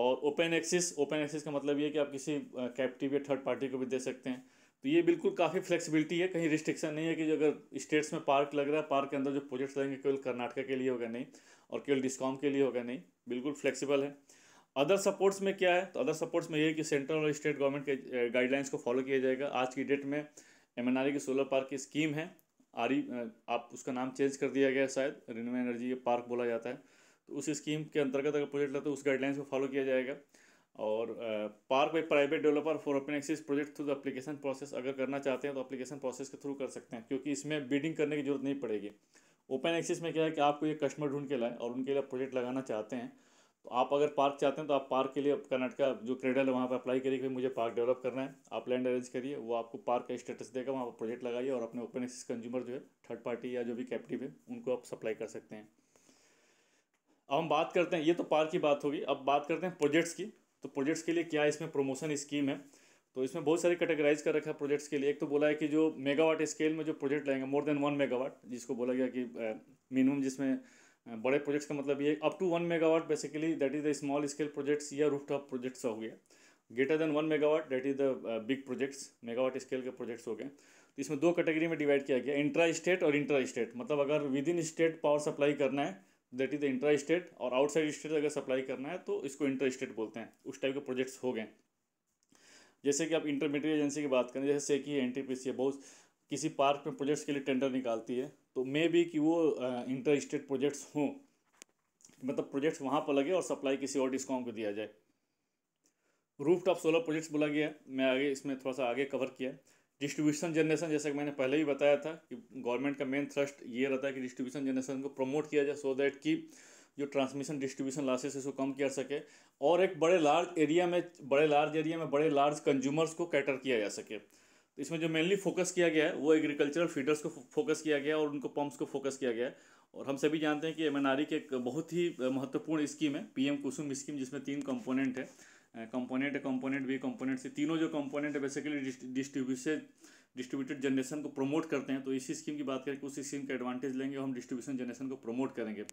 और ओपन एक्सिस ओपन एक्सिस का मतलब ये है कि आप किसी कैप्टिव या थर्ड पार्टी को भी दे सकते हैं तो ये बिल्कुल काफ़ी फ्लेक्सिबिलिटी है कहीं रिस्ट्रिक्शन नहीं है कि जो अगर स्टेट्स में पार्क लग रहा है पार्क के अंदर जो प्रोजेक्ट्स लगेंगे केवल कर्नाटका के लिए होगा नहीं और केवल डिस्कॉम के लिए होगा नहीं बिल्कुल फ्लेक्सिबल है अदर सपोर्ट्स में क्या है तो अदर सपोर्ट्स में ये है कि सेंट्रल और स्टेट गवर्नमेंट के गाइडलाइंस को फॉलो किया जाएगा आज की डेट में एम एन की सोलर पार्क की स्कीम है आरी आप उसका नाम चेंज कर दिया गया शायद रिन्यूएबल एनर्जी पार्क बोला जाता है तो उस स्कीम के अंतर्गत अगर प्रोजेक्ट लगता है तो उस गाइडलाइंस को फॉलो किया जाएगा और park by private developer for open access project through the application process अगर करना चाहते हैं तो एप्लीकेशन प्रोसेस के थ्रू कर सकते हैं क्योंकि इसमें बिडिंग करने की जरूरत नहीं पड़ेगी ओपन एक्सेस में क्या है कि आपको ये कस्टमर ढूंढ के लाए और उनके लिए प्रोजेक्ट लगाना चाहते हैं तो आप अगर पार्क चाहते हैं तो आप पार्क के लिए कर्नाटका जो क्रेडल है वहाँ पर अप्लाई करिए कि मुझे पार्क डेवलप करना है आप लैंड अरेंज करिए वो आपको पार्क का स्टेटस देगा वहाँ पर प्रोजेक्ट लगाइए और अपने ओपन एक्सेस कंज्यूमर जो है थर्ड पार्टी या जो भी कैप्टिव है उनको आप सप्लाई कर सकते हैं अब हम बात करते हैं ये तो पार्क की बात होगी अब बात करते हैं प्रोजेक्ट्स की तो प्रोजेक्ट्स के लिए क्या इसमें प्रमोशन स्कीम है तो इसमें बहुत सारी कैटेगराइज कर रखा है प्रोजेक्ट्स के लिए एक तो बोला है कि जो मेगावाट स्केल में जो प्रोजेक्ट लाएंगे मोर देन वन मेगावाट जिसको बोला गया कि मिनिमम जिसमें बड़े प्रोजेक्ट्स का मतलब ये up to one megawatt basically that is the small scale projects या रूफ टॉप प्रोजेक्ट्स हो गया greater than one megawatt that is the big projects megawatt scale के प्रोजेक्ट्स हो गए तो इसमें दो कैटेगरी में डिवाइड किया गया इंट्रा स्टेट और इंट्रा स्टेट मतलब अगर within state power supply करना है that is the intra state और आउटसाइड स्टेट अगर सप्लाई करना है तो इसको इंट्रा स्टेट बोलते हैं उस टाइप के प्रोजेक्ट्स हो गए जैसे कि आप इंटरमीडिएट एजेंसी की बात करें जैसे सेकी है एन टी पी सी है बहुत किसी पार्क में प्रोजेक्ट्स के लिए टेंडर निकालती है तो मे भी कि वो इंटर स्टेट प्रोजेक्ट्स हों मतलब प्रोजेक्ट्स वहाँ पर लगे और सप्लाई किसी और डिस्काउंट को दिया जाए रूफ टॉप सोलर प्रोजेक्ट्स बोला गया मैं आगे इसमें थोड़ा सा आगे कवर किया डिस्ट्रीब्यूशन जनरेशन जैसा कि मैंने पहले ही बताया था कि गवर्नमेंट का मेन थ्रस्ट ये रहता है कि डिस्ट्रीब्यूशन जनरेशन को प्रमोट किया जाए सो दैट कि जो ट्रांसमिशन डिस्ट्रीब्यूशन लॉसेस उसको कम कर सके और एक बड़े लार्ज एरिया में बड़े लार्ज एरिया में बड़े लार्ज कंज्यूमर्स को कैटर किया जा सके तो इसमें जो मेनली फोकस किया गया है वो एग्रीकल्चरल फीडर्स को फोकस किया गया और उनको पम्प्स को फोकस किया गया है और हम सभी जानते हैं कि एम e के एक बहुत ही महत्वपूर्ण स्कीम है पीएम कुसुम स्कीम जिसमें तीन कंपोनेंट है component component B component C तीनों जो कंपोनेंट है बेसिकली डिस्ट्रीब्यूशन डिस्ट्रीब्यूटेड जनरेशन को प्रमोट करते हैं तो इसी स्कीम की बात करके उस स्कीम का एडवांटेज लेंगे और हम डिस्ट्रीब्यूशन जनरेशन को प्रमोट करेंगे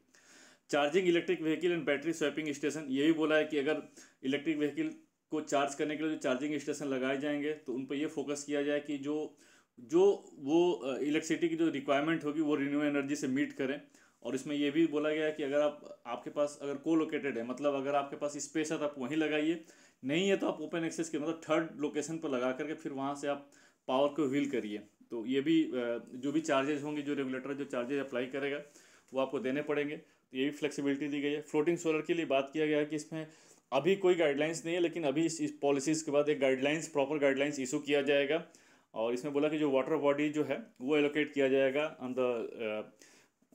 charging electric vehicle and battery swapping station ये भी बोला है कि अगर इलेक्ट्रिक व्हीकल को चार्ज करने के लिए जो चार्जिंग स्टेशन लगाए जाएंगे तो उन पर यह फोकस किया जाए कि जो जो वो इलेक्ट्रिसिटी uh, की जो रिक्वायरमेंट होगी वो रिन्यू एनर्जी से मीट करें और इसमें यह भी बोला गया है कि अगर आप आपके पास अगर को लोकेटेड है मतलब अगर आपके पास स्पेस है तो आप वहीं लगाइए नहीं है तो आप ओपन एक्सेस के मतलब थर्ड लोकेशन पर लगा करके फिर वहाँ से आप पावर को व्हील करिए तो ये भी जो भी चार्जेज होंगे जो रेगुलेटर जो चार्जेज अप्लाई करेगा वो आपको देने पड़ेंगे तो ये भी फ्लेक्सिबिलिटी दी गई है फ्लोटिंग सोलर के लिए बात किया गया है कि इसमें अभी कोई गाइडलाइंस नहीं है लेकिन अभी इस, इस पॉलिसीज़ के बाद एक गाइडलाइंस प्रॉपर गाइडलाइंस इशू किया जाएगा और इसमें बोला कि जो वाटर बॉडी जो है वो एलोकेट किया जाएगा on the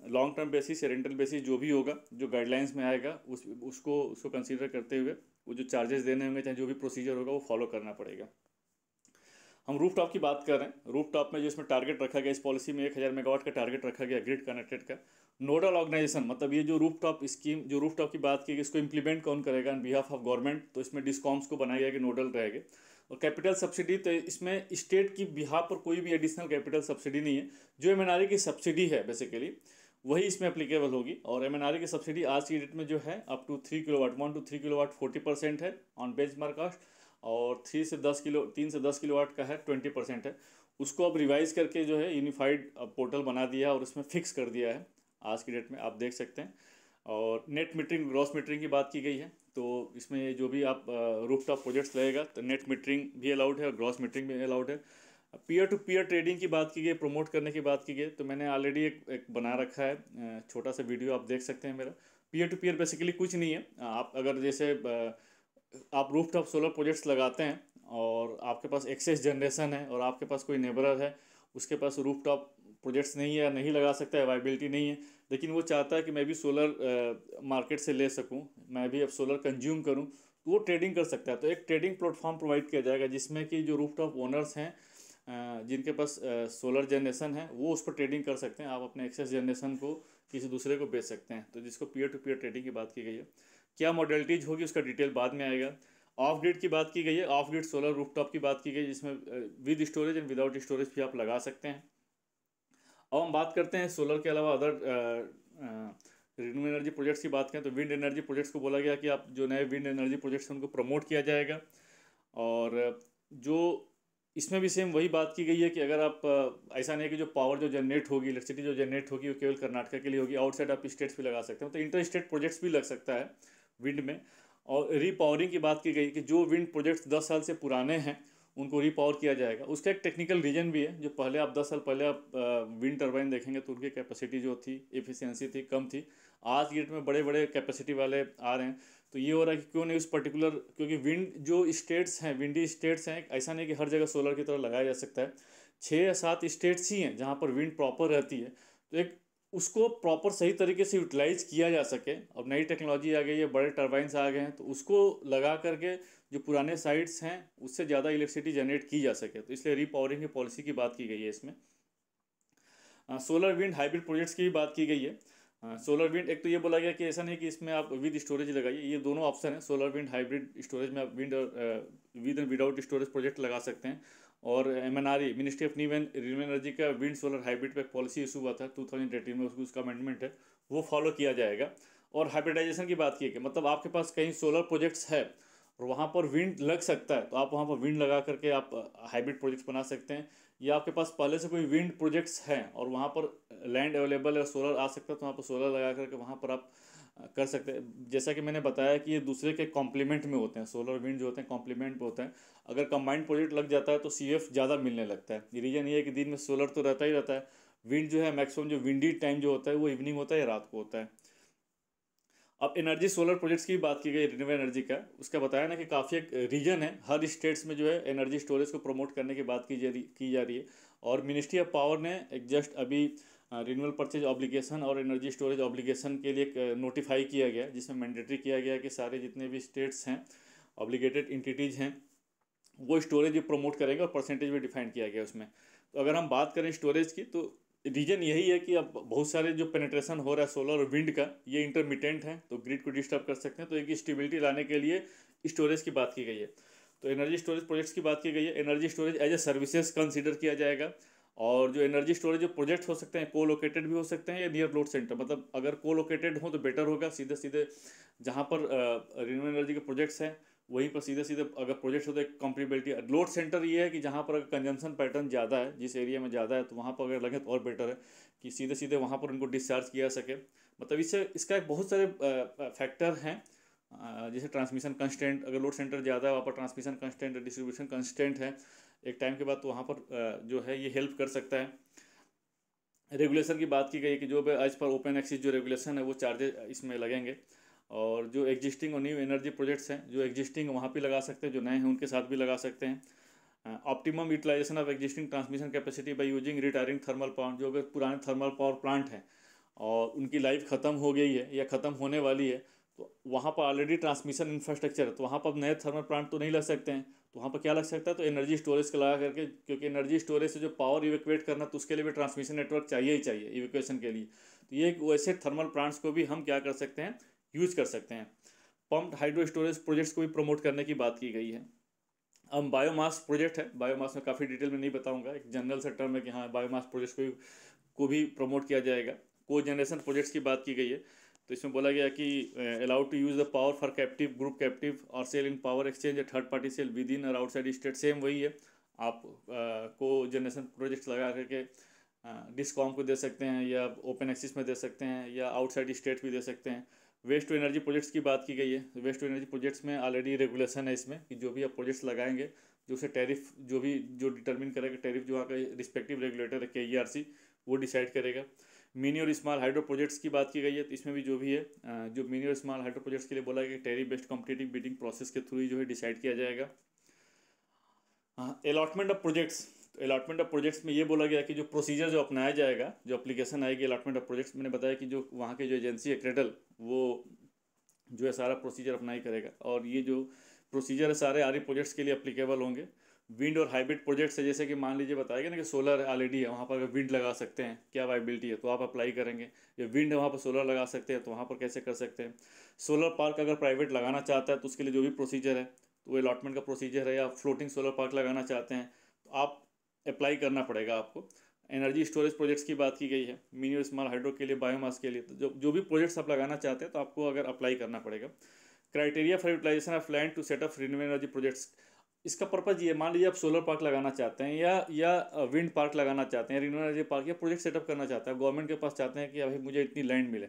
long term basis या रेंटल बेसिस जो भी होगा जो गाइडलाइंस में आएगा उस उसको उसको कंसीडर करते हुए वो जो चार्जेस देने होंगे चाहे जो भी प्रोसीजर होगा वो फॉलो करना पड़ेगा हम रूफ टॉप की बात कर रहे हैं रूफ टॉप में जो इसमें टारगेट रखा गया इस पॉलिसी में एक हज़ार मेगावाट का टारगेट रखा गया ग्रिड कनेक्टेड का नोडल ऑर्गेनाइजेशन मतलब ये जो रूफ टॉप स्कीम जो रूफ टॉप की बात की इसको इंप्लीमेंट कौन करेगा इन बिहाफ ऑफ गवर्नमेंट तो इसमें डिस्कॉम्स को बनाया गया कि नोडल रहेगा और कैपिटल सब्सिडी तो इसमें स्टेट की बिहार पर कोई भी एडिशनल कैपिटल सब्सिडी नहीं है जो एम की सब्सिडी है बेसिकली वही इसमें अप्लीकेबल होगी और एम e की सब्सिडी आज की डेट में जो है up to three kilowatt one two three kilowatt forty percent है ऑन बेंच मार्क कास्ट और थ्री से दस किलो तीन से दस किलो वाट का है ट्वेंटी परसेंट है उसको अब रिवाइज करके जो है यूनिफाइड पोर्टल बना दिया है और उसमें फिक्स कर दिया है आज की डेट में आप देख सकते हैं और नेट मीटरिंग ग्रॉस मीटरिंग की बात की गई है तो इसमें जो भी आप रूफ टॉप प्रोजेक्ट्स लगेगा तो नेट मीटरिंग भी अलाउड है और ग्रॉस मीटरिंग भी अलाउड है पीयर टू पीयर ट्रेडिंग की बात की गई प्रमोट करने की बात की गई तो मैंने ऑलरेडी एक एक बना रखा है छोटा सा वीडियो आप देख सकते हैं मेरा पीयर टू पीयर बेसिकली कुछ नहीं है आप अगर जैसे आप रूफ टॉप सोलर प्रोजेक्ट्स लगाते हैं और आपके पास एक्सेस जनरेशन है और आपके पास कोई नेबरर है उसके पास रूफ टॉप प्रोजेक्ट्स नहीं है नहीं लगा सकता है अवाइबिलिटी नहीं है लेकिन वो चाहता है कि मैं भी सोलर मार्केट से ले सकूँ मैं भी अब सोलर कंज्यूम करूँ तो वो ट्रेडिंग कर सकता है तो एक ट्रेडिंग प्लेटफॉर्म प्रोवाइड किया जाएगा जिसमें कि जो रूफ टॉप ओनर्स हैं जिनके पास सोलर जनरेशन है वो उस पर ट्रेडिंग कर सकते हैं आप अपने एक्सेस जनरेशन को किसी दूसरे को बेच सकते हैं तो जिसको पीयर टू पीयर ट्रेडिंग की बात की गई है क्या मॉडलिटीज़ होगी उसका डिटेल बाद में आएगा ऑफ ग्रिड की बात की गई है ऑफ ग्रिड सोलर रूफटॉप की बात की गई जिसमें with storage and without storage भी आप लगा सकते हैं अब हम बात करते हैं सोलर के अलावा अदर रिन्यू एनर्जी प्रोजेक्ट्स की बात करें तो विंड एनर्जी प्रोजेक्ट्स को बोला गया कि आप जो नए विंड एनर्जी प्रोजेक्ट्स हैं उनको प्रमोट किया जाएगा और जो इसमें भी सेम वही बात की गई है कि अगर आप ऐसा नहीं है कि जो पावर जो जनरेट होगी इलेक्ट्रिसिटी जो जनरेट होगी वो केवल कर्नाटका के लिए होगी आउटसाइड आप स्टेट्स भी लगा सकते हैं तो इंटर स्टेट प्रोजेक्ट्स भी लग सकता है विंड में और रीपावरिंग की बात की गई कि जो विंड प्रोजेक्ट्स दस साल से पुराने हैं उनको रीपावर किया जाएगा उसका एक टेक्निकल रीजन भी है जो पहले आप दस साल पहले आप विंड टर्बाइन देखेंगे तो उनकी कैपेसिटी जो थी एफिशिएंसी थी कम थी आज गेट में बड़े बड़े कैपेसिटी वाले आ रहे हैं तो ये हो रहा है कि क्यों नहीं उस पर्टिकुलर क्योंकि विंड जो स्टेट्स हैं विंडी स्टेट्स हैं ऐसा नहीं कि हर जगह सोलर की तरह लगाया जा सकता है छः या सात स्टेट्स ही हैं जहाँ पर विंड प्रॉपर रहती है तो एक उसको प्रॉपर सही तरीके से यूटिलाइज किया जा सके अब नई टेक्नोलॉजी आ गई है बड़े टर्बाइन्स आ गए हैं तो उसको लगा करके जो पुराने साइट्स हैं उससे ज़्यादा इलेक्ट्रिसिटी जनरेट की जा सके तो इसलिए रीपावरिंग की पॉलिसी की बात की गई है इसमें सोलर विंड हाइब्रिड प्रोजेक्ट्स की भी बात की गई है सोलर विंड एक तो ये बोला गया कि ऐसा नहीं कि इसमें आप विद स्टोरेज लगाइए ये दोनों ऑप्शन है सोलर विंड हाइब्रिड स्टोरेज में आप विंड और with and without storage project लगा सकते हैं और M N R E ministry of new and renewable energy का विंड सोलर हाइब्रिड पर पॉलिसी इशू हुआ था टू थाउजेंड एटीन में उसको उसका अमेंडमेंट है वो फॉलो किया जाएगा और हाइब्रिडाइजेशन की बात की गई मतलब आपके पास कहीं सोलर प्रोजेक्ट्स है और वहाँ पर विंड लग सकता है तो आप वहाँ पर विंड लगा करके आप हाइब्रिड प्रोजेक्ट्स बना सकते हैं या आपके पास पहले से कोई विंड प्रोजेक्ट्स हैं और वहाँ पर लैंड अवेलेबल है सोलर आ सकता है तो वहाँ पर सोलर लगा करके वहाँ पर आप कर सकते हैं जैसा कि मैंने बताया कि ये दूसरे के कॉम्प्लीमेंट में होते हैं सोलर विंड जो होते हैं कॉम्प्लीमेंट में होते हैं अगर कंबाइंड प्रोजेक्ट लग जाता है तो सी ज़्यादा मिलने लगता है ये रीज़न ये है कि दिन में सोलर तो रहता ही रहता है विंड जो है मैक्सिमम जो विंडी टाइम जो होता है वो इवनिंग होता है या रात को होता है अब एनर्जी सोलर प्रोजेक्ट्स की बात की गई रिन्यूएबल एनर्जी का उसका बताया ना कि काफ़ी एक रीजन है हर स्टेट्स में जो है एनर्जी स्टोरेज को प्रमोट करने की बात की जा रही की जा रही है और मिनिस्ट्री ऑफ पावर ने एक जस्ट अभी रिन्यूअल परचेज ऑब्लिगेशन और एनर्जी स्टोरेज ऑब्लिगेशन के लिए नोटिफाई किया गया जिसमें मैंडेटरी किया गया कि सारे जितने भी स्टेट्स हैं ऑब्लिगेटेड इंटिटीज़ हैं वो स्टोरेज भी प्रमोट करेंगे और परसेंटेज भी डिफाइन किया गया उसमें तो अगर हम बात करें स्टोरेज की तो रीज़न यही है कि अब बहुत सारे जो पेनेट्रेशन हो रहा है सोलर और विंड का ये इंटरमीडियंट है तो ग्रिड को डिस्टर्ब कर सकते हैं तो एक स्टेबिलिटी लाने के लिए स्टोरेज की बात की गई है तो एनर्जी स्टोरेज प्रोजेक्ट्स की बात की गई है energy storage as a services consider किया जाएगा और जो एनर्जी स्टोरेज जो प्रोजेक्ट हो सकते हैं को लोकेटेड भी हो सकते हैं या नियर लोड सेंटर मतलब अगर को लोकेटेड हो तो बेटर होगा सीधे सीधे जहाँ पर रिन्यूएबल एनर्जी के प्रोजेक्ट्स हैं वहीं पर सीधे सीधे अगर प्रोजेक्ट हो तो एक लोड सेंटर ये है कि जहाँ पर अगर कंजम्पन पैटर्न ज़्यादा है जिस एरिया में ज़्यादा है तो वहाँ पर अगर लगे तो और बेटर है कि सीधे सीधे वहाँ पर उनको डिस्चार्ज किया जा सके मतलब इससे इसका एक बहुत सारे फैक्टर हैं जैसे ट्रांसमिशन कंस्टेंट अगर लोड सेंटर ज़्यादा है वहाँ पर ट्रांसमिशन कंस्टेंट डिस्ट्रीब्यूशन कंस्टेंट है एक टाइम के बाद तो वहाँ पर जो है ये हेल्प कर सकता है रेगुलेशन की बात की गई कि जो एज पर ओपन एक्सिस जो रेगुलेशन है वो चार्जेज इसमें लगेंगे और जो एग्जिस्टिंग और न्यू एनर्जी प्रोजेक्ट्स हैं जो एग्जिस्टिंग वहाँ भी लगा सकते हैं जो नए हैं उनके साथ भी लगा सकते हैं optimum utilisation of existing transmission capacity by using retiring thermal power जो अगर पुराने थर्मल पावर प्लांट हैं और उनकी लाइफ ख़त्म हो गई है या ख़त्म होने वाली है तो वहाँ पर ऑलरेडी ट्रांसमिशन इंफ्रास्ट्रक्चर है तो वहाँ पर नए थर्मल प्लांट तो नहीं लग सकते हैं तो वहाँ पर क्या लग सकता है तो एनर्जी स्टोरेज का लगा करके क्योंकि एनर्जी स्टोरेज से जो पावर इवेक्ट करना तो उसके लिए भी ट्रांसमिशन नेटवर्क चाहिए ही चाहिए इवेक्शन के लिए तो ये वैसे थर्मल प्लांट्स को भी हम क्या कर सकते हैं यूज कर सकते हैं पम्प्ड हाइड्रो स्टोरेज प्रोजेक्ट्स को भी प्रमोट करने की बात की गई है अब बायोमास प्रोजेक्ट है बायोमास में काफ़ी डिटेल में नहीं बताऊंगा एक जनरल सेक्टर में कि हाँ बायोमास प्रोजेक्ट को भी को भी प्रमोट किया जाएगा को जनरेशन प्रोजेक्ट्स की बात की गई है तो इसमें बोला गया कि allowed to use the power for captive group captive और सेल इन पावर एक्सचेंज या third party sale within और आउटसाइड स्टेट सेम वही है आप को जनरेशन प्रोजेक्ट्स लगा करके डिस्कॉम को दे सकते हैं या ओपन एक्सिस में दे सकते हैं या आउटसाइड स्टेट भी दे सकते हैं वेस्ट टू एनर्जी प्रोजेक्ट्स की बात की गई है वेस्ट टू एनर्जी प्रोजेक्ट्स में ऑलरेडी रेगुलेशन है इसमें कि जो भी आप प्रोजेक्ट्स लगाएंगे जो से टैरिफ जो भी जो डिटर्मिन करेगा टैरिफ जो आपका रिस्पेक्टिव रेगुलेटर है के ई e वो डिसाइड करेगा मिनी और स्मॉल हाइड्रो प्रोजेक्ट्स की बात की गई है तो इसमें भी जो भी है जो मिनी और स्मॉल हाइड्रो प्रोजेक्ट्स के लिए बोला गया कि tariff based competitive bidding process के थ्रू ही जो है डिसाइड किया जाएगा allotment of projects allotment of projects में ये बोला गया कि जो प्रोसीजर जो अपनाया जाएगा जो अप्लीकेशन आएगी अलाटमेंट ऑफ प्रोजेक्ट्स मैंने बताया कि जो वहाँ के जो एजेंसी है क्रेडल वो जो है सारा प्रोसीजर अपनाई करेगा और ये जो प्रोसीजर है सारे आर प्रोजेक्ट्स e के लिए अप्लीकेबल होंगे विंड और हाइब्रिड प्रोजेक्ट्स है जैसे कि मान लीजिए बताएगा ना कि सोलर ऑलरेडी है वहाँ पर अगर विंड लगा सकते हैं क्या वाइबिलिटी है तो आप अप्लाई करेंगे या विंड है वहाँ पर सोलर लगा सकते हैं तो वहाँ पर कैसे कर सकते हैं सोलर पार्क अगर प्राइवेट लगाना चाहता है तो उसके लिए जो भी प्रोसीजर है तो वो अलाटमेंट का प्रोसीजर है या फ्लोटिंग सोलर पार्क लगाना चाहते हैं तो आप अप्लाई करना पड़ेगा आपको एनर्जी स्टोरेज प्रोजेक्ट्स की बात की गई है मिनी और स्मॉल हाइड्रो के लिए बायोमास के लिए तो जो जो भी प्रोजेक्ट्स आप लगाना चाहते हैं तो आपको अगर अप्लाई करना पड़ेगा criteria for utilisation of land to set up renewable energy projects इसका पर्पज़ ये मान लीजिए आप सोलर पार्क लगाना चाहते हैं या या विंड uh, पार्क लगाना चाहते हैं रिन्यूएबल एनर्जी पार्क या प्रोजेक्ट सेटअप करना चाहते हैं गवर्नमेंट के पास चाहते हैं कि अभी मुझे इतनी लैंड मिले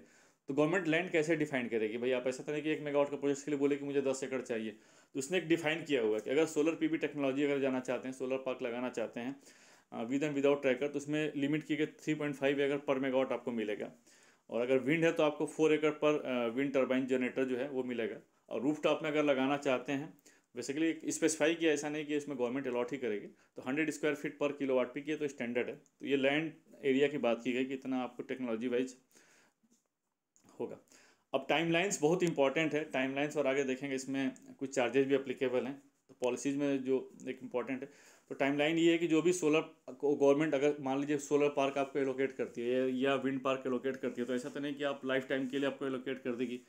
तो गवर्नमेंट लैंड कैसे डिफाइन करेगी भाई आप ऐसा तो नहीं कि एक मेगावाट का प्रोजेक्ट के लिए बोले कि मुझे दस एकड़ चाहिए तो उसने एक डिफाइन किया हुआ है कि अगर सोलर पीवी टेक्नोलॉजी अगर जाना चाहते हैं सोलर पार्क लगाना चाहते हैं विद एंड विदाउट ट्रैकर तो उसमें लिमिट की गई थ्री पॉइंट फाइव एकड़ पर मेगावाट आपको मिलेगा और अगर विंड है तो आपको फोर एकड़ पर विंड टर्बाइन जनरेटर जो है वो मिलेगा और रूफ टॉप में अगर लगाना चाहते हैं बेसिकली स्पेसिफाई किया ऐसा नहीं कि इसमें गवर्नमेंट अलॉट ही करेगी तो हंड्रेड स्क्वायर फीट पर किलो वाट पी की तो स्टैंडर्ड है तो ये लैंड एरिया की बात की गई कि इतना आपको टेक्नोलॉजी वाइज होगा अब टाइमलाइंस बहुत इंपॉर्टेंट है टाइमलाइंस और आगे देखेंगे इसमें कुछ चार्जेस भी अप्लीकेबल हैं तो पॉलिसीज में जो एक इम्पॉर्टेंट है तो टाइमलाइन ये है कि जो भी सोलर गवर्नमेंट अगर मान लीजिए सोलर पार्क आपको एलोकेट करती है या विंड पार्क एलोकेट करती है तो ऐसा तो नहीं कि आप लाइफ टाइम के लिए आपको एलोकेट कर देगी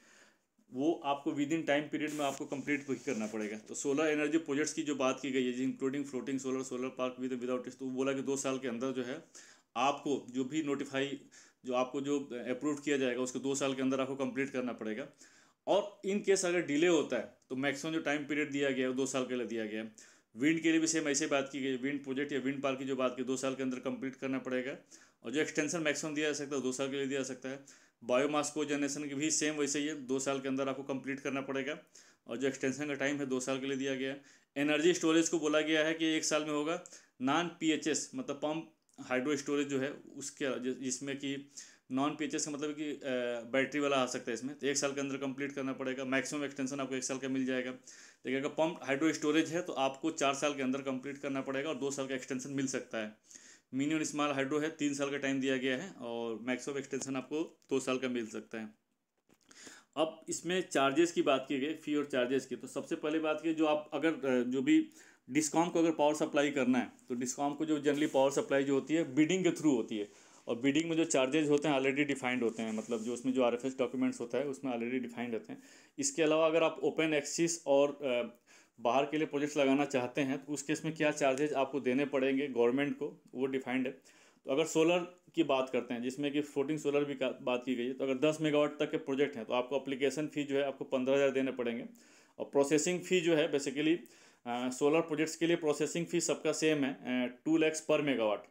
वो आपको विद इन टाइम पीरियड में आपको कंप्लीट वही करना पड़ेगा तो सोलर एनर्जी प्रोजेक्ट्स की जो बात की गई है including floating solar solar park with without तो बोला कि दो साल के अंदर जो है आपको जो भी नोटिफाई जो आपको जो अप्रूव किया जाएगा उसको दो साल के अंदर आपको कंप्लीट करना पड़ेगा और इन केस अगर डिले होता है तो मैक्सिमम जो टाइम पीरियड दिया गया है दो साल के लिए दिया गया है विंड के लिए भी सेम ऐसे बात की गई विंड प्रोजेक्ट या विंड पार्क की जो बात की दो साल के अंदर कंप्लीट करना पड़ेगा और जो एक्सटेंशन मैक्सिमम दिया जा सकता है दो साल के लिए दिया जा सकता है बायोमास को जनरेशन की भी सेम वैसे ही है दो साल के अंदर आपको कंप्लीट करना पड़ेगा और जो एक्सटेंशन का टाइम है दो साल के लिए दिया गया है एनर्जी स्टोरेज को बोला गया है कि एक साल में होगा नॉन पी मतलब पंप हाइड्रो स्टोरेज जो है उसके जिसमें कि नॉन पी का मतलब कि बैटरी वाला आ सकता है इसमें तो एक साल के अंदर कंप्लीट करना पड़ेगा मैक्सिमम एक्सटेंशन आपको एक साल का मिल जाएगा लेकिन अगर पंप हाइड्रो स्टोरेज है तो आपको चार साल के अंदर कंप्लीट करना पड़ेगा और दो साल का एक्सटेंशन मिल सकता है मिनी और स्मॉल हाइड्रो है तीन साल का टाइम दिया गया है और मैक्सिमम एक्सटेंशन आपको दो साल का मिल सकता है अब इसमें चार्जेस की बात की गई फ़ी और चार्जेस की तो सबसे पहले बात की जो आप अगर जो भी डिस्कॉम को अगर पावर सप्लाई करना है तो डिस्कॉम को जो जनरली पावर सप्लाई जो होती है बिडिंग के थ्रू होती है और बिडिंग में जो चार्जेज होते हैं ऑलरेडी डिफाइंड होते हैं मतलब जो उसमें जो आर डॉक्यूमेंट्स होता है उसमें ऑलरेडी डिफाइंड होते हैं इसके अलावा अगर आप ओपन एक्सिस और बाहर के लिए प्रोजेक्ट्स लगाना चाहते हैं तो उस केस में क्या चार्जेज आपको देने पड़ेंगे गवर्नमेंट को वो डिफाइंड है तो अगर सोलर की बात करते हैं जिसमें कि फ्लोटिंग सोलर भी बात की गई है तो अगर दस मेगावाट तक के प्रोजेक्ट हैं तो आपको अप्लीकेशन फ़ी जो है आपको पंद्रह हज़ार देने पड़ेंगे और प्रोसेसिंग फ़ी जो है बेसिकली सोलर प्रोजेक्ट्स के लिए प्रोसेसिंग फ़ी सबका सेम है टू लैक्स पर मेगावाट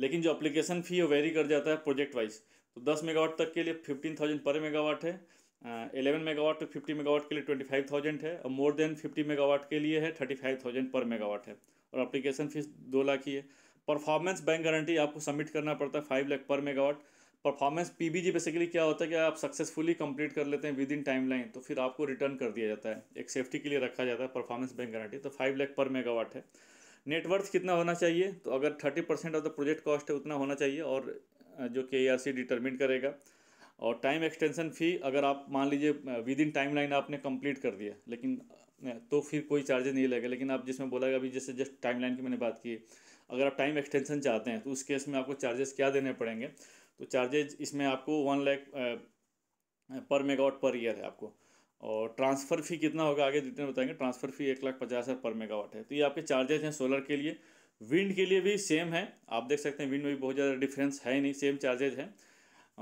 लेकिन जो अप्लीकेशन फ़ी है वेरी कर जाता है प्रोजेक्ट वाइज तो दस मेगावाट तक के लिए फिफ्टीन थाउजेंड पर मेगावाट है eleven megawatt to fifty megawatt के लिए ट्वेंटी फाइव थाउजेंड है और मोर देन फिफ्टी मेगावाट के लिए है थर्टी फाइव थाउजेंड पर मेगावाट है और अप्लीकेशन फ़ीस दो लाख ही है परफॉर्मेंस बैंक गारंटी आपको सबमिट करना पड़ता है फाइव लाख पर मेगावाट परफॉर्मेंस पीबीजी बेसिकली क्या होता है कि आप सक्सेसफुली कंप्लीट कर लेते हैं विद इन टाइम लाइन तो फिर आपको रिटर्न कर दिया जाता है एक सेफ्टी के लिए रखा जाता है परफॉर्मेंस बैंक गारंटी तो फाइव लैख पर मेगावाट है नेटवर्थ कितना होना चाहिए तो अगर thirty percent of the project cost है उतना होना चाहिए और जो के ए डिटर्मिन करेगा और टाइम एक्सटेंशन फ़ी अगर आप मान लीजिए विद इन टाइम लाइन आपने कंप्लीट कर दिया लेकिन तो फिर कोई चार्जेज नहीं लगेगा लेकिन आप जिसमें बोला गया अभी जैसे जस्ट टाइम लाइन की मैंने बात की अगर आप टाइम एक्सटेंशन चाहते हैं तो उस केस में आपको चार्जेस क्या देने पड़ेंगे तो चार्जेज इसमें आपको वन लैख पर मेगावाट पर ईयर है आपको और ट्रांसफ़र फी कितना होगा आगे जितने बताएंगे ट्रांसफ़र फी एक लाख पचास हज़ार पर मेगावाट है तो ये आपके चार्जेज हैं सोलर के लिए विंड के लिए भी सेम है आप देख सकते हैं विंड में भी बहुत ज़्यादा डिफरेंस है नहीं सेम चार्जेज हैं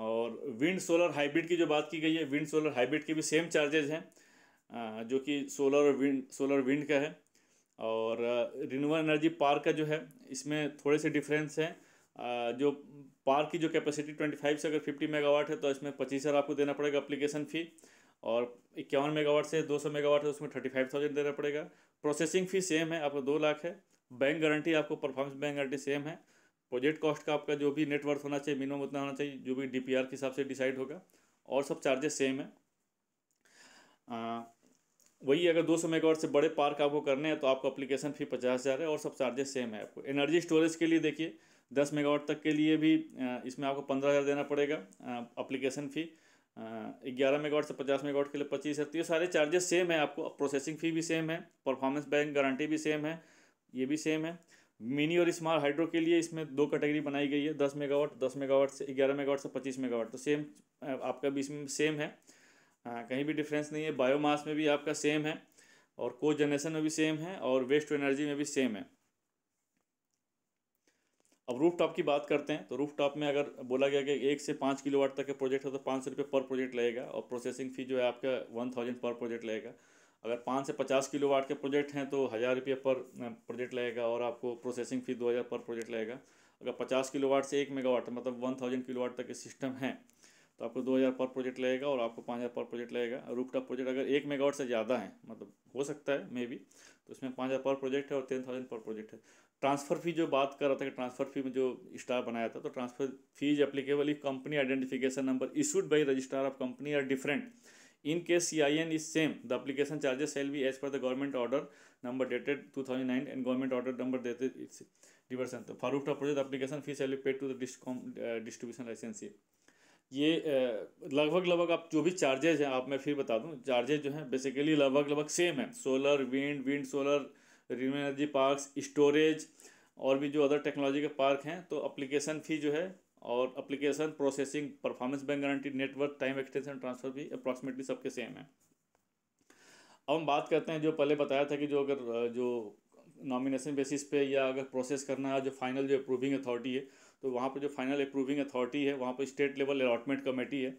और विंड सोलर हाइब्रिड की जो बात की गई है विंड सोलर हाइब्रिड के भी सेम चार्जेज हैं जो कि सोलर और विंड सोलर विंड का है और रिनवल एनर्जी पार्क का जो है इसमें थोड़े से डिफरेंस हैं जो पार्क की जो कैपेसिटी ट्वेंटी फाइव से अगर फिफ्टी मेगावाट है तो इसमें पच्चीस हज़ार आपको देना पड़ेगा अप्लीकेशन फ़ी और इक्यावन मेगावाट से दो सौ मेगावाट है तो उसमें थर्टी फाइव थाउजेंड देना पड़ेगा प्रोसेसिंग फ़ी सेम है आपको दो लाख है बैंक गारंटी आपको परफॉर्मेंस बैंक गारंटी सेम है प्रोजेक्ट कॉस्ट का आपका जो भी नेटवर्थ होना चाहिए मिनिमम उतना होना चाहिए जो भी डी के हिसाब से डिसाइड होगा और सब चार्जेस सेम है वही अगर 200 मेगावाट से बड़े पार्क आपको करने हैं तो आपको अप्लीकेशन फ़ी पचास हज़ार है और सब चार्जेस सेम है आपको एनर्जी स्टोरेज के लिए देखिए दस मेगावाट तक के लिए भी इसमें आपको पंद्रह हज़ार देना पड़ेगा अप्लीकेशन फ़ी ग्यारह मेगावाट से पचास मेगावाट के लिए पच्चीस हज़ार तो ये सारे चार्जेस सेम है आपको प्रोसेसिंग फ़ी भी सेम है परफॉर्मेंस बैंक गारंटी भी सेम है ये भी सेम है मिनी और स्मॉल हाइड्रो के लिए इसमें दो कैटेगरी बनाई गई है दस मेगावाट दस मेगावाट से ग्यारह मेगावाट से पच्चीस मेगावाट तो सेम आपका भी इसमें सेम है आ, कहीं भी डिफरेंस नहीं है बायोमास में भी आपका सेम है और को जनरेशन में भी सेम है और वेस्ट एनर्जी में भी सेम है अब रूफ टॉप की बात करते हैं तो रूफ टॉप में अगर बोला गया कि एक से पाँच किलो तक का प्रोजेक्ट है तो पाँच सौ रुपये पर प्रोजेक्ट लगेगा और प्रोसेसिंग फ़ी जो है आपका वन थाउजेंड पर प्रोजेक्ट लगेगा अगर पाँच से पचास किलो वाट के प्रोजेक्ट हैं तो हज़ार रुपये पर प्रोजेक्ट लगेगा और आपको प्रोसेसिंग फ़ी दो हज़ार पर प्रोजेक्ट लगेगा अगर पचास किलो वाट से एक मेगावाट मतलब वन थाउजेंड किलो वाट तक के सिस्टम है तो आपको दो हज़ार पर प्रोजेक्ट लगेगा और आपको पाँच हज़ार पर प्रोजेक्ट लगेगा रूफ टॉप प्रोजेक्ट अगर एक मेगावाट से ज़्यादा है मतलब हो सकता है मे बी तो इसमें पाँच हज़ार पर प्रोजेक्ट है और टेन थाउजेंड पर प्रोजेक्ट है ट्रांसफ़र फ़ी जो बात कर रहा था कि ट्रांसफ़र फ़ी में जो स्टार बनाया था तो transfer fees applicable if company identification number issued by registrar of company are different in case C I N is same the application charges shall be as per the government order number dated two thousand nine and government order number dated its diversion तो फारूक of project application fees L paid to the distribution licence ये uh, लगभग लगभग आप जो भी चार्जेज हैं आप मैं फिर बता दूँ चार्जेज जो हैं बेसिकली लगभग लगभग सेम है solar wind wind solar renewable energy parks storage और भी जो अदर टेक्नोलॉजी के पार्क हैं तो अप्लीकेशन फ़ी जो है और application processing performance bank guarantee network time extension transfer भी अप्रॉक्सीमेटली सबके सेम है अब हम बात करते हैं जो पहले बताया था कि जो अगर जो नॉमिनेशन बेसिस पे या अगर प्रोसेस करना है जो फाइनल जो अप्रूविंग अथॉरिटी है तो वहाँ पर जो फाइनल अप्रूविंग अथॉरिटी है वहाँ पर स्टेट लेवल अलॉटमेंट कमेटी है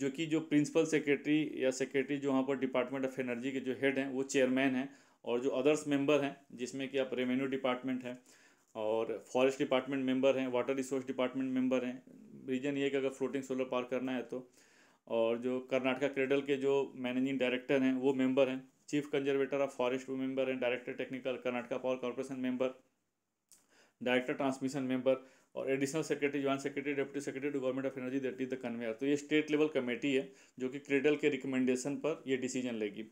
जो कि जो प्रिंसिपल सेक्रेटरी या सेक्रेटरी जो वहाँ पर डिपार्टमेंट ऑफ एनर्जी के जो हेड हैं वो चेयरमैन हैं और जो अदर्स मेंबर हैं जिसमें कि आप रेवेन्यू डिपार्टमेंट हैं और फॉरेस्ट डिपार्टमेंट मेंबर हैं वाटर रिसोर्स डिपार्टमेंट मेंबर हैं रीज़न ये कि अगर फ्लोटिंग सोलर पार्क करना है तो और जो कर्नाटका क्रेडल के जो मैनेजिंग डायरेक्टर हैं वो मेंबर हैं चीफ कंजर्वेटर ऑफ फॉरेस्ट वो मेंबर हैं director technical Karnataka power corporation member director transmission member और additional secretary joint secretary deputy secretary to government of energy that is the convener तो ये स्टेट लेवल कमेटी है जो कि क्रेडल के रिकमेंडेशन पर ये डिसीजन लेगी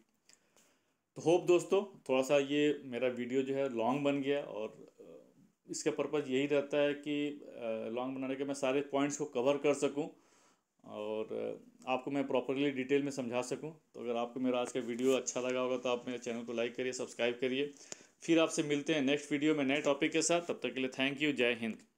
तो होप दोस्तों थोड़ा सा ये मेरा वीडियो जो है लॉन्ग बन गया और इसका पर्पज़ यही रहता है कि लॉन्ग बनाने के मैं सारे पॉइंट्स को कवर कर सकूं और आपको मैं प्रॉपरली डिटेल में समझा सकूं तो अगर आपको मेरा आज का वीडियो अच्छा लगा होगा तो आप मेरे चैनल को लाइक करिए सब्सक्राइब करिए फिर आपसे मिलते हैं नेक्स्ट वीडियो में नए टॉपिक के साथ तब तक के लिए थैंक यू जय हिंद